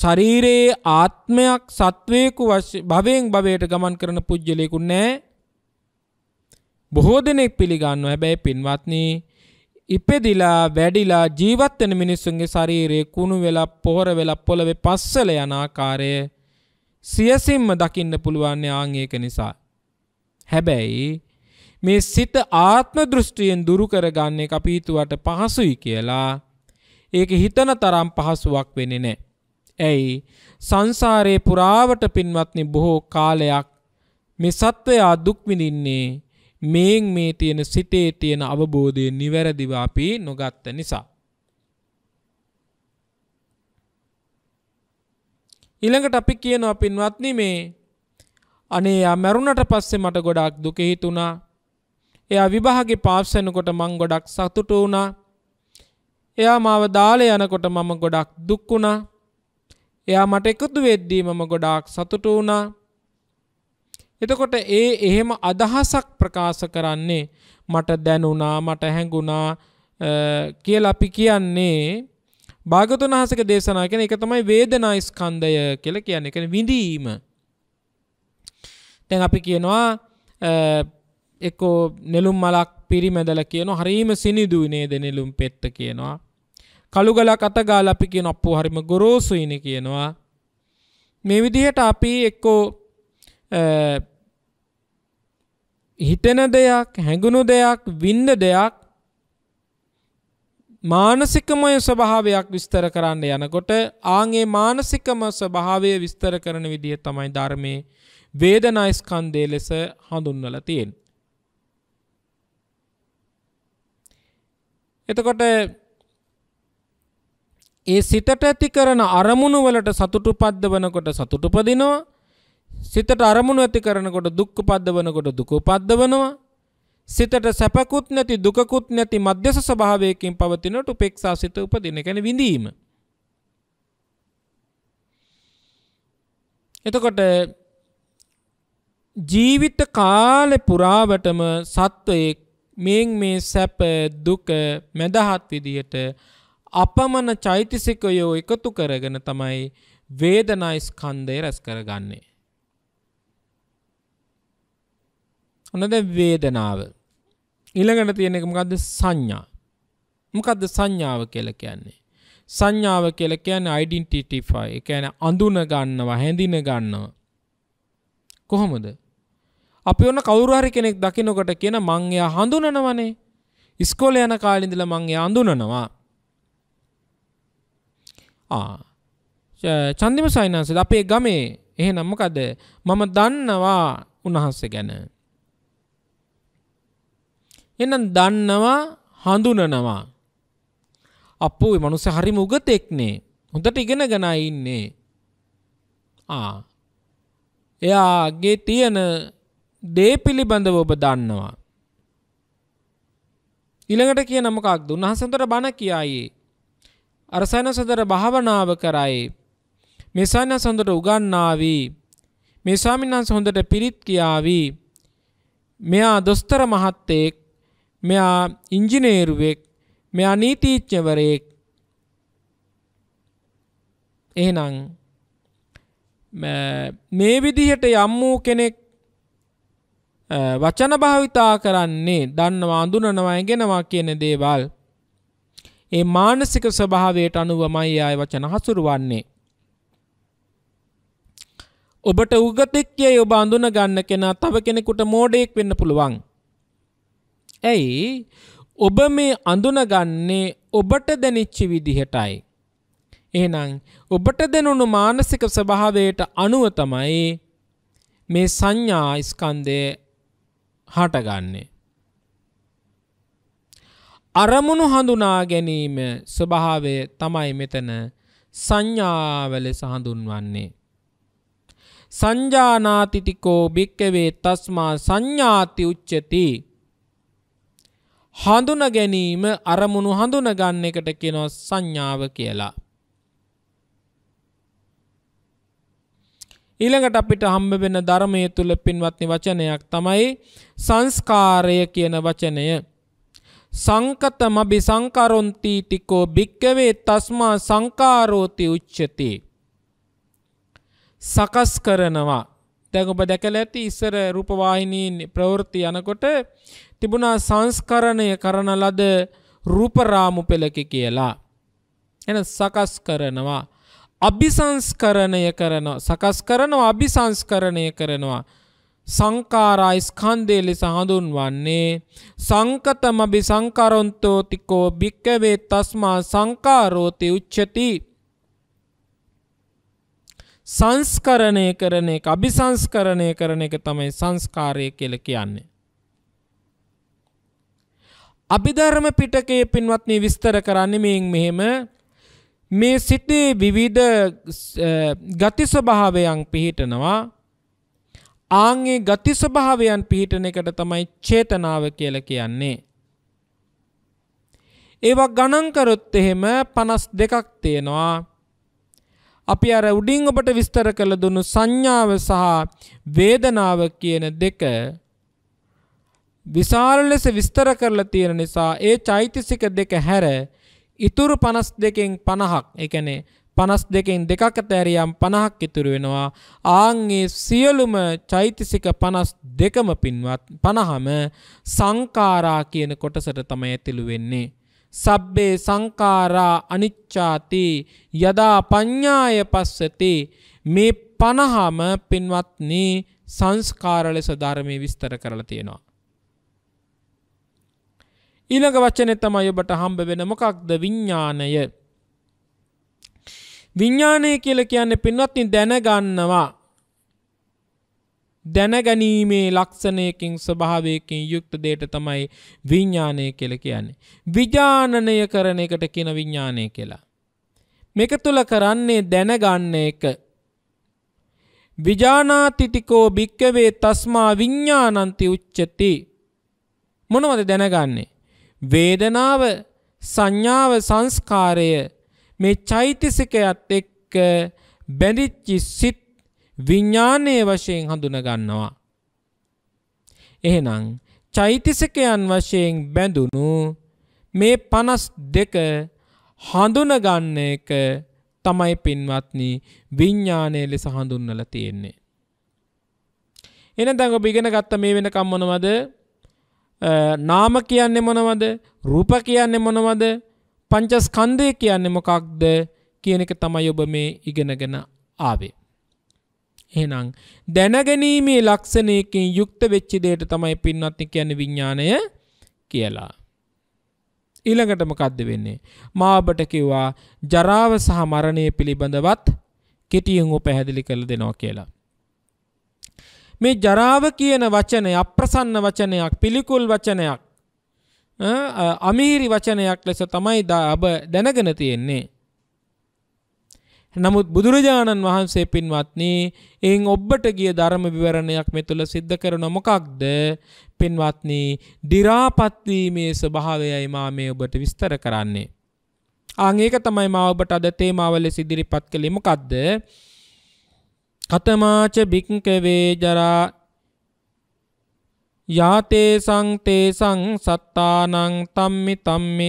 ශරීරයේ ආත්මයක් සත්වයකු භවයෙන් භවයට ගමන් කරන පුද්ගලයෙකු නැහැ. බොහෝ දෙනෙක් පිළිගන්නවා. හැබැයි පින්වත්නි, ඉපෙදිලා වැඩිලා ජීවත් වෙන මිනිස්සුන්ගේ ශරීරයේ කුණු වෙලා පොහොර වෙලා පොළවේ පස්සල යන ආකාරය සියසින්ම දකින්න පුළුවන් ආන් ඒක නිසා. හැබැයි මේ සිත ආත්ම දෘෂ්ටියෙන් දුරු කරගන්න එක අපි හිතුවට පහසුයි කියලා ඒක හිතන තරම් පහසුවක් වෙන්නේ නැහැ. ඇයි සංසාරේ පුරාවට පින්වත්නි බොහෝ කාලයක් මේ සත්වයා දුක් විඳින්නේ මේන් මේ තියෙන සිතේ තියෙන අවබෝධය නිවැරදිව අපි නොගත්ත නිසා. ඊළඟට අපි කියනවා පින්වත්නි මේ අනේ යා මැරුණට පස්සේ මට ගොඩක් දුක හිතුණා. එයා විභාගේ පාස් වෙනකොට මං ගොඩක් සතුටු වුණා. එයා මාව දාලේ යනකොට මම ගොඩක් දුක් වුණා. එයා මට එකතු වෙද්දී මම ගොඩාක් සතුටු වුණා. එතකොට ඒ එහෙම අදහසක් ප්‍රකාශ කරන්නේ මට දැනුණා මට හැඟුණා කියලා අපි කියන්නේ භාගතුන් වහන්සේගේ දේශනා කියන එක තමයි වේදනා ස්කන්ධය කියලා කියන්නේ. කියන්නේ විඳීම. තැන් අපි කියනවා එකෝ නෙළුම් මලක් පිරිමැදල කියන හරීම සිනිදූ නේද නෙළුම් පෙත්ත කියනවා. කළුගල කතගාල අපි කියන අපපු හරිම ගොරෝසුයින කියනවා. මේ විදිහට අපි එක්කෝ හිතෙන දෙයක් හැඟුණු දෙයක් වින්ද දෙයක් මානසිකමය ස්වභාවයක් විස්තර කරන්න යනකොට ආගේ මානසිකම ස්වභාවය විස්තර කරන විදිහ තමයි ධර්මය වේදනාස්කන්ධය ලෙස හඳුන්වලා තියෙන. එතකොට ඒ සිතට ඇති කරන අරමුණු වලට සතුටු පද්දවනකොට සතුටු පදිනවා සිතට අරමුණු ඇති කරනකොට දුක්ඛ පද්දවනකොට දුක පද්දවනවා සිතට සැපකුත් නැති දුකකුත් නැති මධ්‍යස ස්වභාවයකින් පවතිනට උපේක්ෂා සිත උපදින ගැන විඳීම. එතකොට ජීවිත කාලෙ පුරාවටම සත්වයෙක් මෙන් මේ සැප දුක මැදහත් විදියට අපමණ චෛතසිකයෝ එකතු කරගෙන තමයි වේදනා ස්කන්ධය රැස් කරගන්නේ. ඔන්න දැන් වේදනාව. ඊළඟට තියෙන එක මොකද්ද සංඥා. මොකද්ද සංඥාව කියලා කියන්නේ? සංඥාව කියලා කියන්නේ identify. ඒ කියන්නේ අඳුන ගන්නවා, හැඳින ගන්නවා. කොහොමද? අපි ඔන්න කවුරුහරි කෙනෙක් දකිනොකට කියන මංයා හඳුනනවනේ ඉස්කෝල යන කාලිඳිල මංයා අඳුනනවා චන්දිම සයිනන්සද අපේ ගමේ එහ නම්මකද මම දන්නවා උණහන්ස ගැන එනම් දන්නවා හඳුනනවා අපෝ මනුස හරිම උගතෙක්නේ හොඳට ඉගෙන ගෙනා ඉන්නේ එයාගේ තියෙන දේ පිළිබඳව ඔබ දන්නවා. ඉළඟට කිය නමකක් දුන් අහසඳර බණ කියායේ. අරසයන සඳර භාවනාව කරයි. මෙසාන සොඳට උගන්නාවී. මෙසාමින්නන් සොඳට පිරිත් කියාවී. මෙයා දොස්තර මහත්තයෙක් මෙයා ඉංජිනේරුවෙක් මෙයා නීතිච්චවරයෙක් එහෙනම් මේ විදිහට යම් වූ කෙනෙක් වචන භාවිතා කරන්නේ දන්නවා අඳුනනවා ඇගෙනවා කියන දේවල් ඒ මානසික ස්වභාවයට අනුවමයි ආය වචන හසුරුවන්නේ ඔබට උගතෙක් කියයි ඔබ අඳුන ගන්න කෙනා තව කෙනෙකුට මෝඩයෙක් වෙන්න පුළුවන් ඇයි ඔබ මේ අඳුනගන්නේ ඔබට දැනිච්චි විදිහටයි එහෙනම් ඔබට දෙනුණු මානසික ස්වභාවයට අනුව තමයි මේ සංඥා ස්කන්ධය හටගන්නේ. අරමුණු හඳුනා ගැනීම ස්වභාවය තමයි මෙතන සංඥාව ලෙස හඳුන්වන්නේ. සංජානාතිතිකෝ භික්කවේ තස්මා සංඥාති උච්චති හඳුන ගැනීම අරමුණු හඳුනගන්න එකට කෙනො සංඥාව කියලා. ඊළඟට අපිට හම්බ වෙන ධර්මය තුළ පින්වත්නි වචනයක් තමයි සංස්කාරය කියන වචනය. සංකතම බිසංකරොන්ති ටිකෝ භික්කවේ තස්මා සංකාරෝති උච්චති. සකස් කරනවා දැන් ඔබ දැකලා ඇති ඉස්සර රූපවාහිනී ප්‍රවෘත්ති යනකොට තිබුණා සංස්කරණය කරන ලද රූපරාමු පෙළක කියලා. එන සකස් කරනවා. අභිසංස්කරණය කරනවා සකස් කරනවා අභිසංස්කරණය කරනවා සංකාරා ස්කන්ධය ලෙස හඳුන්වන්නේ සංකතම බිසංකරොන්තෝතිකෝ භික්කවේ තස්මා සංකාරෝති උච්චති සංස්කරණය කරන එක අභිසංස්කරණය කරන එක තමයි සංස්කාරය කියල කියන්නේ. අභිධර්ම පිටකේ පින්වත්නී විස්තර කරන්නේ මෙන් මෙහෙම මේ සිතේ විවිධ ගතිස්වභාවයන් පිහිටනවා ආංගේ ගතිස්වභාවයන් පිහිටන එකට තමයි චේතනාව කියල කියන්නේ. ඒවා ගණන්කරොත් එහෙම පනස් දෙකක් තියෙනවා අපි අර උඩින් ඔබට විස්තර කළ දුන්නු සංඥාව සහ වේදනාව කියන දෙක විශාල ලෙස විස්තර කරලා තියෙන නිසා ඒ චෛතසික දෙක හැර ඉතුරු පනස් දෙකෙන් පණහක් එකනේ පනස් දෙකෙන් දෙකක් ඇතෑරියම් පණහක් ඉතුරු වෙනවා ආංගේ සියලුම චෛතසික පනස් දෙකම පින්වත් පණහම සංකාරා කියන කොටසට තමයි ඇතිළු වෙන්නේ. සබ්බේ සංකාරා අනිච්චාති යදා පඤ්ඥාය පස්සති මේ පණහම පින්වත්නී සංස්කාර ලෙස ධර්මය විස්තර කරලා තියෙනවා. ඊළඟ වචනෙ තමයි ඔබට හම්බ වෙන මොකක්ද විඤ්ඥානය. විඤ්ඥානය කියල කියන්නේ පින්වත්ති දැනගන්නවා. දැනගැනීමේ ලක්ෂණයකින් ස්වභාවයකින් යුක්ත දේට තමයි විඤ්ඥානය කියල කියන්නේ. විජානනය කරන එකට කියන විඤ්ඥානය කියලා. මේක තුළ කරන්නේ දැනගන්න එක. විජානාතිතිකෝ භික්කවේ තස්මා විඤ්ඥානන්ති උච්චති. මොනවද දැනගන්නේ. වේදනාව සංඥාව සංස්කාරය මේ චෛතසිකයත් එක්ක බැඳිච්චි සිත් විඥානයේ වශයෙන් හඳුනගන්නවා. එහෙනම් චෛතසිකයන් වශයෙන් බැඳුණු මේ 52 හඳුනගන්න එක තමයි පින්වත්නි විඥානයේ ලෙස හඳුන්වලා තියෙන්නේ. එහෙනම් දැන් ඔබ ඉගෙන ගත්ත මේ වෙනකම් මොනවද? නාම කියන්නේ මොනවද රූප කියන්නේ මොනවද පංචස්කන්ධය කියන්නේ මොකක්ද කියන එක තමයි ඔබ මේ ඉගෙනගෙන ආවේ. එහෙනම් දැනගැනීමේ ලක්ෂණයකින් යුක්ත වෙච්ච දෙයට තමයි පින්වත්නි කියන්නේ විඥාණය කියලා. ඊළඟට මොකද්ද වෙන්නේ? මාබට කිව්වා ජරාව සහ මරණය පිළිබඳවත් කෙටියෙන් උපහැදිලි කරලා දෙනවා කියලා. මේ ජරාව කියන වචනය අප්‍රසන්න වචනයක් පිළිකුල් වචනයක් අමීරි වචනයක් ලෙස තමයි ඔබ දැනගෙන තියෙන්නේ. නමුත් බුදුරජාණන් වහන්සේ පින්වත්නි එයින් ඔබට ගිය ධර්ම විවරණයක් මෙ තුළ සිද්ධ කරන මොකක්ද පින්වත්නි දිරාපත්වීමේ ස්වභාවයයි මා මේ ඔබට විස්තර කරන්නේ. ආං ඒක තමයි මා ඔබට අද තේමාව ලෙස ඉදිරිපත් කළේ මොකද්ද? කතමාච භික්කවේ ජරා යාතේ සංතේ සං සත්තානං තම්මි තම්මි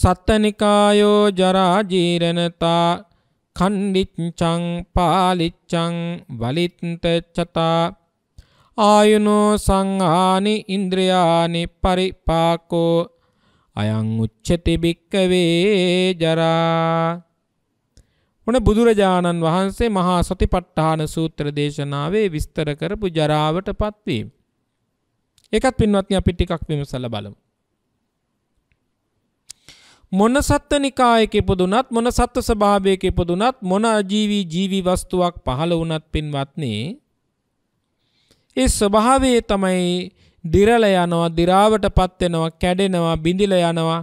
සත්තනිකායෝ ජරා ජීරණතා කණ්ඩිච්චං පාලිච්චං වලිත්තච්චතා ආයුනෝ සංහානි ඉන්ද්‍රයානි පරිපාකෝ අයං උච්චති භික්කවේ ජරා ඔන බුදුරජාණන් වහන්සේ මහා සතිපට්ඨාන සූත්‍ර දේශනාවේ විස්තර කරපු ජරාවට පත්වීම. ඒකත් පින්වත්නි අපි ටිකක් විමසලා බලමු. මොන සත්ව නිකායක ඉපදුනත් මොන සත්ව ස්වභාවයක ඉපදුනත් මොන අජීවී ජීවි වස්තුවක් පහළ වුණත් පින්වත්නි ඒ ස්වභාවයේ තමයි දිරල යනවා දිරාවටපත් වෙනවා කැඩෙනවා බිඳිලා යනවා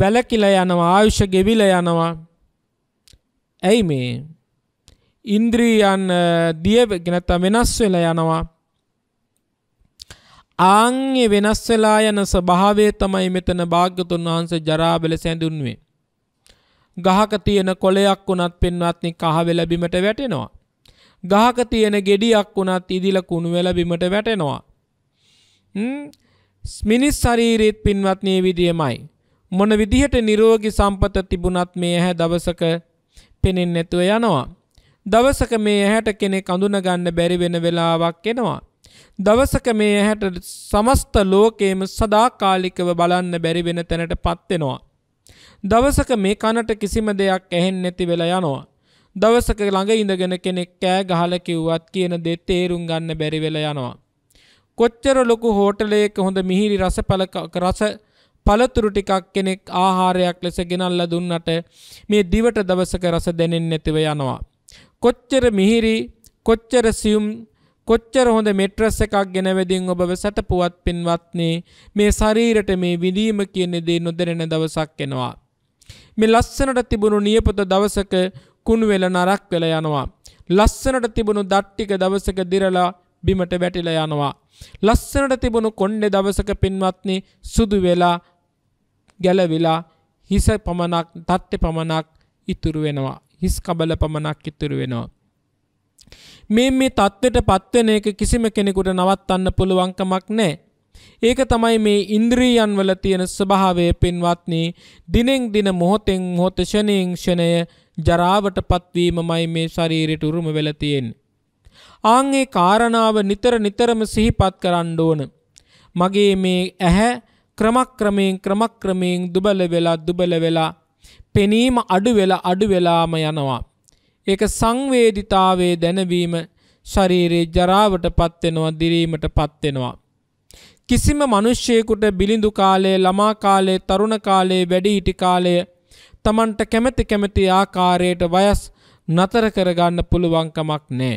වැලකිල යනවා ආයුෂ ගෙවිල යනවා ඇයි මේ ඉන්ද්‍රීයන් දියගෙනැත්ත වෙනස් වෙල යනවා ආං්‍ය වෙනස් වෙලා යන ස්භාවේ තමයි මෙතන භාග්‍යතුන් වහන්ස ජරාබල සැඳුන්වේ ගහක තියෙන කොලයක් වුණත් පෙන්වත්නි කහවෙල බිමට වැටෙනවා ගහක තියෙන ගෙඩියක් වුණත් ඉදිල කුණු වෙල බිමට වැටෙනවා මිනිස් ශරීරීත් පින්වත්නය විදියමයි මොන විදිහට නිරෝගී සම්පත තිබුණත් මේ ඇහැ දවසක පෙනෙන්නේ නැතුව යනවා. දවසක මේ ඇහැට කෙනෙක් අඳුන ගන්න බැරි වෙන වෙලාවක් එනවා. දවසක මේ ඇහැට සමස්ත ලෝකයේම සදාකාලිකව බලන්න බැරි වෙන තැනටපත් වෙනවා. දවසක මේ කනට කිසිම දෙයක් ඇහෙන්නේ නැති වෙලා යනවා. දවසක ළඟ ඉඳගෙන කෙනෙක් කෑ ගහලා කිව්වත් කියන දේ තේරුම් ගන්න බැරි වෙලා යනවා. කොච්චර ලොකු හෝටලයක හොඳ මිහිරි රසපල රස පළතුරු ටිකක් කෙනෙක් ආහාරයක් ලෙස ගෙනල්ලා දුන්නට මේ දිවට දවසක රස දැනෙන්නේ නැතිව යනවා. කොච්චර මිහිරි, කොච්චර සියුම්, කොච්චර හොඳ මෙට්‍රස් එකක් ගෙනවැදින් ඔබව සැතපුවත් පින්වත්නි මේ ශරීරයට මේ විඳීම කියන දේ නොදැනෙන දවසක් එනවා. මේ ලස්සනට තිබුණු නියපොත දවසක කුණු වෙල නරක් වෙලා යනවා. ලස්සනට තිබුණු දත් ටික දවසක දිරලා බිමට වැටිලා යනවා. ලස්සනට තිබුණු කොණ්ඩේ දවසක පින්වත්නි සුදු වෙලා ගැලවිලා හිස පමණක් තත්ත්ව පමණක් ඉතුරු වෙනවා. හිස් කබල පමණක් ඉතුරු වෙනවා. මේ මේ තත්ත්වයට පත්වෙන එක කිසිම කෙනෙකුට නවත්තන්න පුළුවන්කමක් නෑ. ඒක තමයි මේ ඉන්ද්‍රීයන් වල තියෙන ස්වභාවය පින්වත්නි දිනෙන් දින මොහොතෙන් මොහොත ෂණයෙන් ෂණය ජරාවට පත්වීමමයි මේ ශරීරයට උරුම වෙලා තියෙන්නේ. ආන් ඒ කාරණාව නිතර නිතරම සිහිපත් කරන්න ඕන. මගේ මේ ඇහැ ක්‍රමක්‍රමයෙන් ක්‍රමක්‍රමයෙන් දුබල වෙලා දුබල වෙලා පෙනීම අඩු වෙලා අඩු වෙලාම යනවා. ඒක සංවේදිතාවේ දැනවීම ශරීරයේ ජරාවට පත්වෙනවා දිරීමට පත්වෙනවා. කිසිම මනුෂ්‍යයෙකුට බිලිඳු කාලයේ ළමා කාලයේ තරුණ කාලයේ වැඩිහිටි කාලයේ තමන්ට කැමැති කැමැති ආකාරයට වයස් නතර කරගන්න පුළුවන්කමක් නෑ.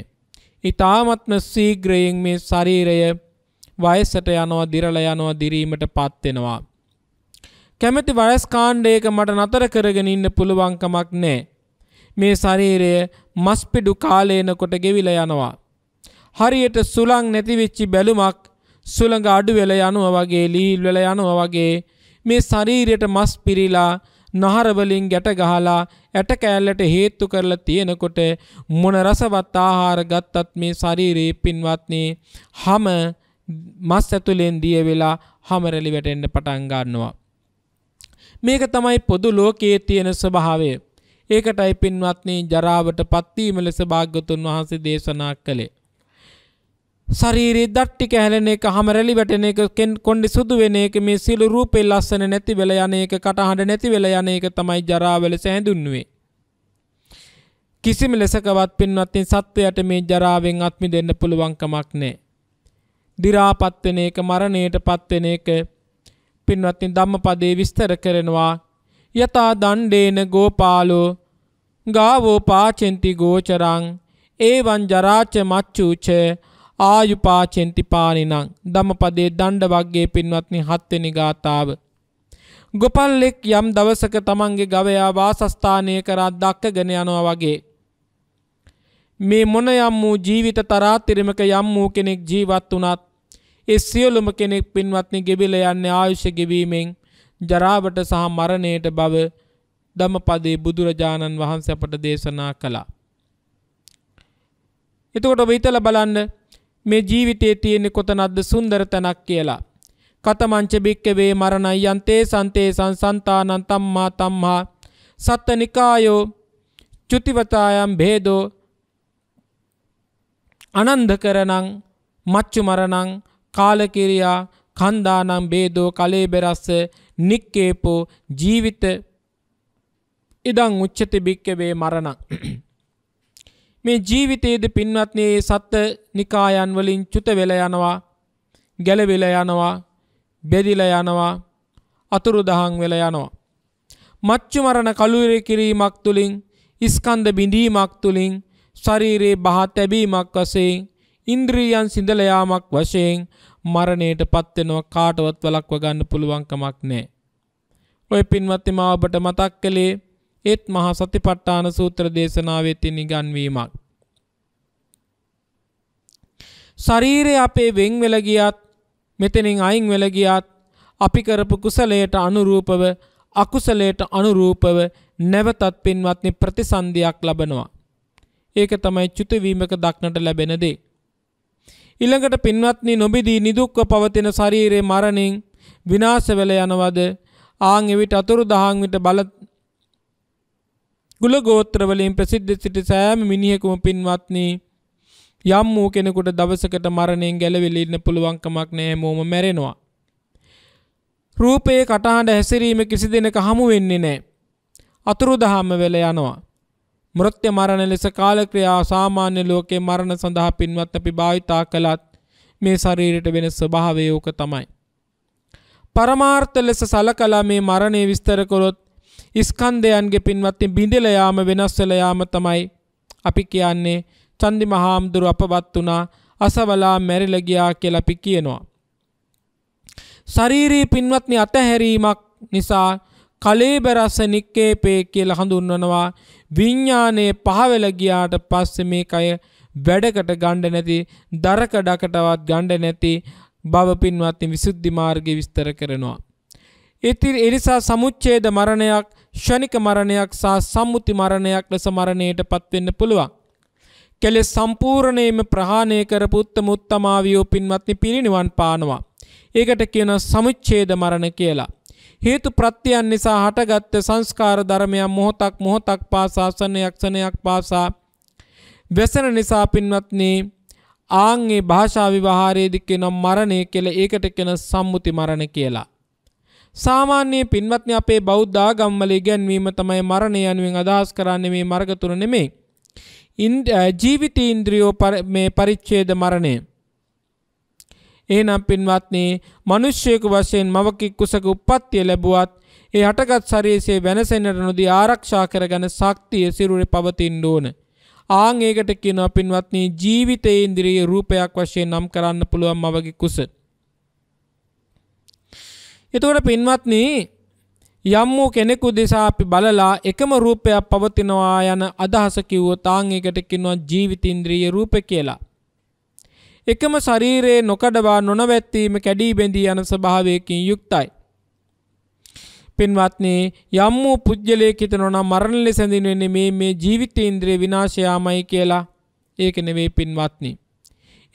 ඉතාමත්ම සීග්‍රයෙන් මේ ශරීරය වයසට යනවා දිරල යනවා දිරීමට පත්වෙනවා. කැමැති වයස් කාණ්ඩයක මට නතර කරගෙන ඉන්න පුළුවන්කමක් නෑ. මේ ශරීරය මස්පිඩු කාලේනකොට ගෙවිල යනවා. හරියට සුළං නැතිවෙච්චි බැලුමක් සුළඟ අඩුවෙල යනුව වගේ ලීල්වෙල යනුව වගේ මේ ශරීරයට මස් පිරිලා නහරවලින් ගැට ගහලා ඇට කෑල්ලට හේතු කරලා තියෙනකොට මොන රසවත් ආහාර ගත්තත් මේ ශරීරයේ පින්වත්නි හැම මස් ඇතුලෙන් දිය වෙලා හමරලි වැටෙන්න පටන් ගන්නවා. මේක තමයි පොදු ලෝකයේ තියෙන ස්වභාවය. ඒකටයි පින්වත්නි ජරාවට පත්වීම ලෙස භාග්‍යතුන් වහන්සේ දේශනා කළේ. ශරීරයේ දට්ටි කැහැලෙන එක, හැමරලි වැටෙන එක, කොණ්ඩේ සුදු වෙන එක, මේ සිළු රූපේ ලස්සන නැති වෙලා යන එක, කටහඬ නැති වෙලා යන එක තමයි ජරාව ලෙස හැඳුන්වන්නේ. කිසිම ලෙසකවත් පින්වත්නි සත්වයට මේ ජරාවෙන් අත් මිදෙන්න පුළුවන් කමක් නැහැ. දිරාපත්වෙන එක මරණයට පත්වෙන එක පින්වත්තින් ධම්මපදේ විස්තර කරනවා යතා දණ්ඩේන ගෝපාලෝ ගාවෝ පාචෙන්ති ගෝචරං ඒවන් ජරාච මච්චූච ආයුපාචෙන්ති පානිනං ධම්මපදේ දණ්ඩ වගේ පින්වත්නි හත්වෙනි ගාථාව ගොපල්ලෙක් යම් දවසක තමන්ගේ ගවයා වාසස්ථානය කරා දක්කගෙන යනවා වගේ මේ මොන යම් වූ ජීවිත තරාතිරමක යම් වූ කෙනෙක් ජීවත් වුණත් ඒ සියලුම කෙනෙක් පින්වත්නි ගෙබිල යන්නේ ආයුෂ ගෙවීමෙන් ජරාවට සහ මරණයට බව ධම්මපදයේ බුදුරජාණන් වහන්සේ අපට දේශනා කළා. එතකොට ඔබ හිතලා බලන්න මේ ජීවිතයේ තියෙන්නේ කොතනක්ද සුන්දර තැනක් කියලා. කතමංච බික්කවේ මරණයි යන්තේ සන්තේ සංසන්තානං තම්මා තම්මා සත්ත නිකායෝ චුතිවතායම් භේදෝ අනන්ධකරනං මච්චු මරණං කාලකිරයා කන්දානම් බේදෝ කලේබෙරස්ස නික්කේපෝ ජීවිත ඉඩං උච්චති භික්කවේ මරණක්. මේ ජීවිතයේද පින්වත්නයේ සත්ත නිකායන් වලින් චුත වෙල යනවා ගැලවෙල යනවා බෙදිල යනවා අතුරු දහන් වෙල යනවා. මච්චු මරණ කළුවර කිරීමක් තුළින් ඉස්කන්ද බිඳීමක් තුළින් ශරීරයේ බහත් ඇබීමක් වශයෙන් ඉන්ද්‍රියයන් සිඳල යාමක් වශයෙන් මරණයට පත් වෙනවා කාටවත් වළක්ව ගන්න පුළුවන් කමක් නැහැ. ඔය පින්වත් මා ඔබට මතක් කළේ ඒත් මහා සතිපට්ඨාන සූත්‍ර දේශනාවේ තියෙන ඉගන්වීමක්. ශරීරය අපේ වෙන් වෙලා ගියත් මෙතනින් අයින් වෙලා ගියත් අපි කරපු කුසලයට අනුරූපව අකුසලයට අනුරූපව නැවතත් පින්වත්නි ප්‍රතිසන්දියක් ලබනවා. ඒක තමයි චුතවීමක දක්නට ලැබෙනදේ. ඉළඟට පින්වත්නි නොබිදී නිදුක්ව පවතින ශරීරයේ මරණින් විනාශවෙල යනවද ආං එවිට අතුරු දහන් විට බල ගුලගෝත්‍රවලින් ප්‍රසිද්ධ සිටි සෑම මිනිහෙකුම පින්වත්නි යම් වූ කෙනෙකුට දවසකට මරණයෙන් ගැලවිලා ඉන්න පුළුවන්කමක් නැහැ මොම මැරෙනවා. රූපයේ කටහඬ හැසිරීම කිසි දිනක හමු වෙන්නේ නැහැ. අතුරු දහම්ම වෙලා යනවා. මෘත්‍ය මරණ ලෙස කාලක්‍රියා සාමාන්‍ය ලෝකේ මරණ සඳහා පින්වත් අපි භාවිතා කළත් මේ ශරීරයට වෙන ස්වභාවය ඕක තමයි. පරමාර්ථ ලෙස සලකලා මේ මරණය විස්තර කරොත් ස්කන්ධයන්ගේ පින්වත්ති බිඳිල යාම වෙනස් වෙලා යාම තමයි අපි කියන්නේ චන්දි මහාම්දුරු අපවත් වුණා අසවලා මැරිලා ගියා කියලා අපි කියනවා. ශාරීරී පින්වත්නි අතහැරීමක් නිසා කලේබරස්සනික්කේපේ කියල හඳුන්වනවා විඤ්ඥානයේ පහවෙල ගියාට පස්ස මේ අය වැඩකට ගණ්ඩ නැති දරකඩකටවත් ගණ්ඩ නැති බව පින්වත්ති විසුද්ධි මාර්ග විස්තර කරනවා. ඉතින් එනිසා සමුච්චේද මරණයක් ෂණික මරණයක් සහ සම්මුති මරණයක් ලෙස මරණයට පත්වෙන්න පුළුවන්. කෙලෙස් සම්පූර්ණයෙන්ම ප්‍රහාණය කරපු උත්තම උත්තමාවියෝ පින්වත්නි පිරිනිවන් පානවා. ඒකට කියන සමුච්ඡේද මරණ කියලා. හේතු ප්‍රත්‍යයන් නිසා හටගත්ත සංස්කාර ධර්මයන් මොහොතක් මොහොතක් පාසා ක්ෂණයක් ක්ෂණයක් පාසා වැසෙන නිසා පින්වත්නි ආන්ගේ භාෂා විවහාරයේදී කියන මරණය කියලා ඒකට කියන සම්මුති මරණ කියලා. සාමාන්‍ය පින්වත්නි අපේ බෞද්ධ ආගම්වල ඉගැන්වීම තමයි මරණය යනුවෙන් අදහස් කරන්නේ මේ මර්ග තුන නෙමෙයි. ජීවිත ඉන්ද්‍රියෝ මේ පරිච්ඡේද මරණය. ඒනම් පින්වත්නේ මිනිස්සෙකු වශයෙන් මවකෙක් කුසක උප්පත්තිය ලැබුවත් ඒ හටගත් ශරීරයේ වෙනසෙන්නට නොදී ආරක්ෂා කරගන්න ශක්තිය සිරුරේ පවතින්න ඕන. ආන් ඒකට කියනවා පින්වත්නි ජීවිතයේ ඉන්ද්‍රිය රූපයක් වශයෙන් නම් කරන්න පුළුවන් මවගේ කුස. එතකොට පින්වත්නි යම් වූ කෙනෙකු දෙසා අපි බලලා එකම රූපයක් පවතිනවා යන අදහස කිව්වොත් ආන් ඒකට කියනවා ජීවිත ඉන්ද්‍රිය රූප කියලා. එකම ශරීරයේ නොකඩවා නොනවැත්වීම කැඩී බැඳී යන ස්වභාවයකින් යුක්තයි. පින්වත්නේ යම් වූ පුජ්‍යලයක් හිතනවා මරණ ලෙස හැඳින්වෙන්නේ මේ මේ ජීවිතේන්ද්‍රිය විනාශයමයි කියලා. ඒක නෙවෙයි පින්වත්නි.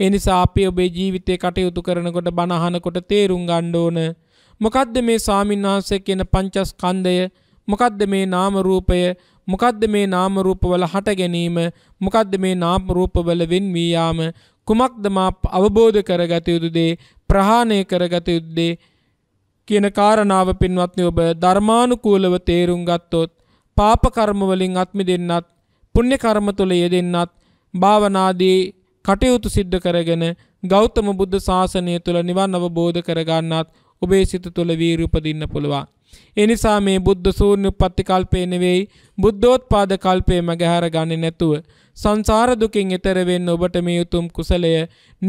ඒ නිසා අපි ඔබේ ජීවිතේ කටයුතු කරනකොට බණ අහනකොට තේරුම් ගන්න ඕන මොකද්ද මේ ස්වාමින්වහන්සේ කියන පංචස්කන්ධය මොකද්ද මේ නාම රූපය මොකද්ද මේ නාම රූපවල හට ගැනීම මොකද්ද මේ නාම රූපවල වෙන් වී යාම කුමක්ද මා අවබෝධ කරගත යුතු දේ ප්‍රහාණය කරගත යුතු දේ කියන කාරණාව පින්වත්නි ඔබ ධර්මානුකූලව තේරුම් ගත්තොත් පාප කර්ම වලින් අත් මිදෙන්නත් පුණ්‍ය කර්ම තුල යෙදෙන්නත් භාවනාදී කටයුතු සිද්ධ කරගෙන ගෞතම බුද්ධ ශාසනය තුල නිවන් අවබෝධ කරගන්නත් ඔබේ සිත තුළ වීරිය උපදින්න පුළුවන්. ඒ නිසා මේ බුද්ධ සූර්ණ උප්පත්ති කල්පේ නෙවෙයි බුද්ධෝත්පාද කල්පේ මගහැර ගන්නේ නැතුව සංසාර දුකින් එතර වෙන්න ඔබට මේ උතුම් කුසලය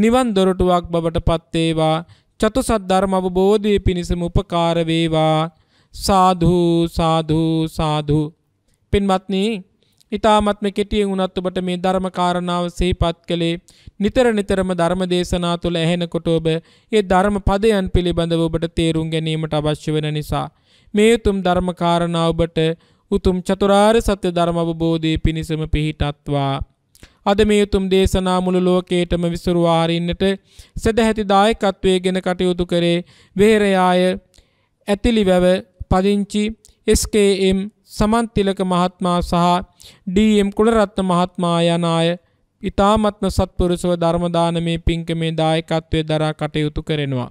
නිවන් දොරටුවක් බවට පත් වේවා. චතුසත් ධර්ම අවබෝධයේ පිණිසම උපකාර වේවා. සාදු සාදු සාදු. පින්වත්නි, ඊ타මත්ම කෙටියෙන් වුණත් ඔබට මේ ධර්ම කාරණාව සිහිපත් කළේ නිතර නිතරම ධර්ම දේශනා තුළ ඇහෙනකොට ඔබ ඒ ධර්ම පදයන් පිළිබඳව ඔබට තේරුම් ගැනීමට අවශ්‍ය වෙන නිසා මේ උතුම් ධර්ම කාරණා ඔබට උතුම් චතුරාර් සත්‍ය ධර්මවබෝධය පිණිසම පිහිටත්වා. අද මේ උතුම් දේශනා මුළු ලෝකේටම විසුරුවාරින්නට සැදැහැති දායකත්වය ගෙන කටයුතු කරේ වේරයාය ඇතිලිවැව පදිංචි SKM සමන්තිලක මහත්මා සහ DM කුලරත්න මහත්මා යන අය ඊ타මත්ම සත්පුරුෂව ධර්මදානමේ පින්කමේ දායකත්වයේ දරා කටයුතු කරනවා.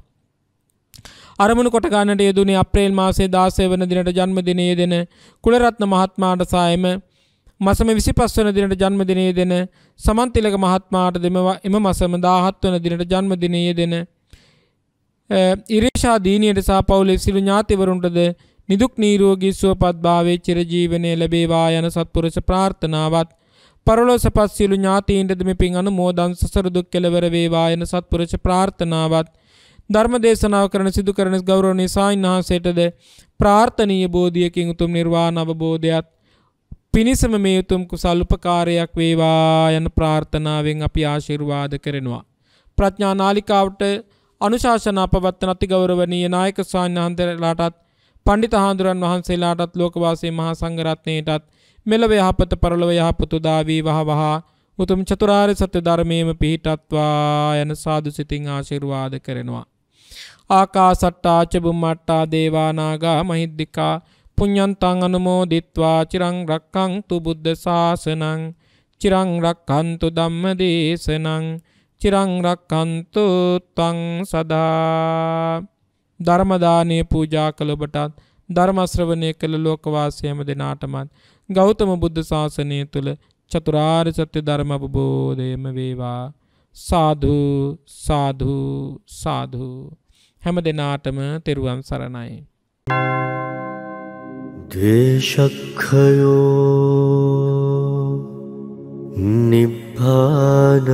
අරමුණු කොට ගන්නට යෙදුනේ අප්‍රේල් මාසයේ 16 වන දිනට ජන්මදිනයේ දෙන කුලරත්න මහත්මයාට සායම මසම 25 වන දිනට ජන්මදිනයේ දෙන සමන්තිලක මහත්මයාට දෙමවා එම මසම 17 වන දිනට ජන්මදිනයේ දෙන ඉරිෂා දීනියට සහ පවුලේ සිළු ඥාතිවරුන්ටද නිදුක් නිරෝගී සුවපත් භාවයේ චිරජීවනයේ ලැබේවා යන සත්පුරුෂ ප්‍රාර්ථනාවත් පරලෝසපත් සිළු ඥාතීන්ටද මේ පින් අනුමෝදන් සසර දුක් කෙලවර වේවා යන සත්පුරුෂ ප්‍රාර්ථනාවත් ධර්ම දේශනාව කරන සිදු කරන ගෞරවනීය සාමින් වහන්සේටද ප්‍රාර්ථනීය බෝධියකින් උතුම් නිර්වාණ අවබෝධයත් පිණිසම මේ උතුම් කුසල් උපකාරයක් වේවා යන ප්‍රාර්ථනාවෙන් අපි ආශිර්වාද කරනවා ප්‍රඥා නාලිකාවට අනුශාසනා පවත්වන අති ගෞරවනීය නායක ස්වාමීන් වහන්සේලාටත් පණ්ඩිත හාමුදුරන් වහන්සේලාටත් ලෝකවාසී මහා සංඝරත්නයටත් මෙලව යහපත පරලොව යහපත උදා වේවා වහා උතුම් චතුරාර්ය සත්‍ය ධර්මයේම පිහිටත්වා යන සාදු සිතින් ආශිර්වාද කරනවා ආකාසට්ටාච බුම්මට්ටා දේවානාගා මහිද්దికා පුඤ්ඤන්තං අනුමෝදිත්වා චිරං රක්ඛන්තු බුද්ධ ශාසනං චිරං රක්ඛන්තු ධම්ම දේශනං චිරං රක්ඛන්තු තං සදා ධර්ම දානීය පූජා කළ ඔබටත් ධර්ම ශ්‍රවණය කළ ලෝකවාසීම දෙනාටමත් ගෞතම බුද්ධ ශාසනය තුල චතුරාර්ය සත්‍ය ධර්ම අවබෝධයම වේවා සාදු සාදු සාදු හැම දෙනාටම තෙරුවන් සරණයි. දේශක්හයෝ නිබ්පානන්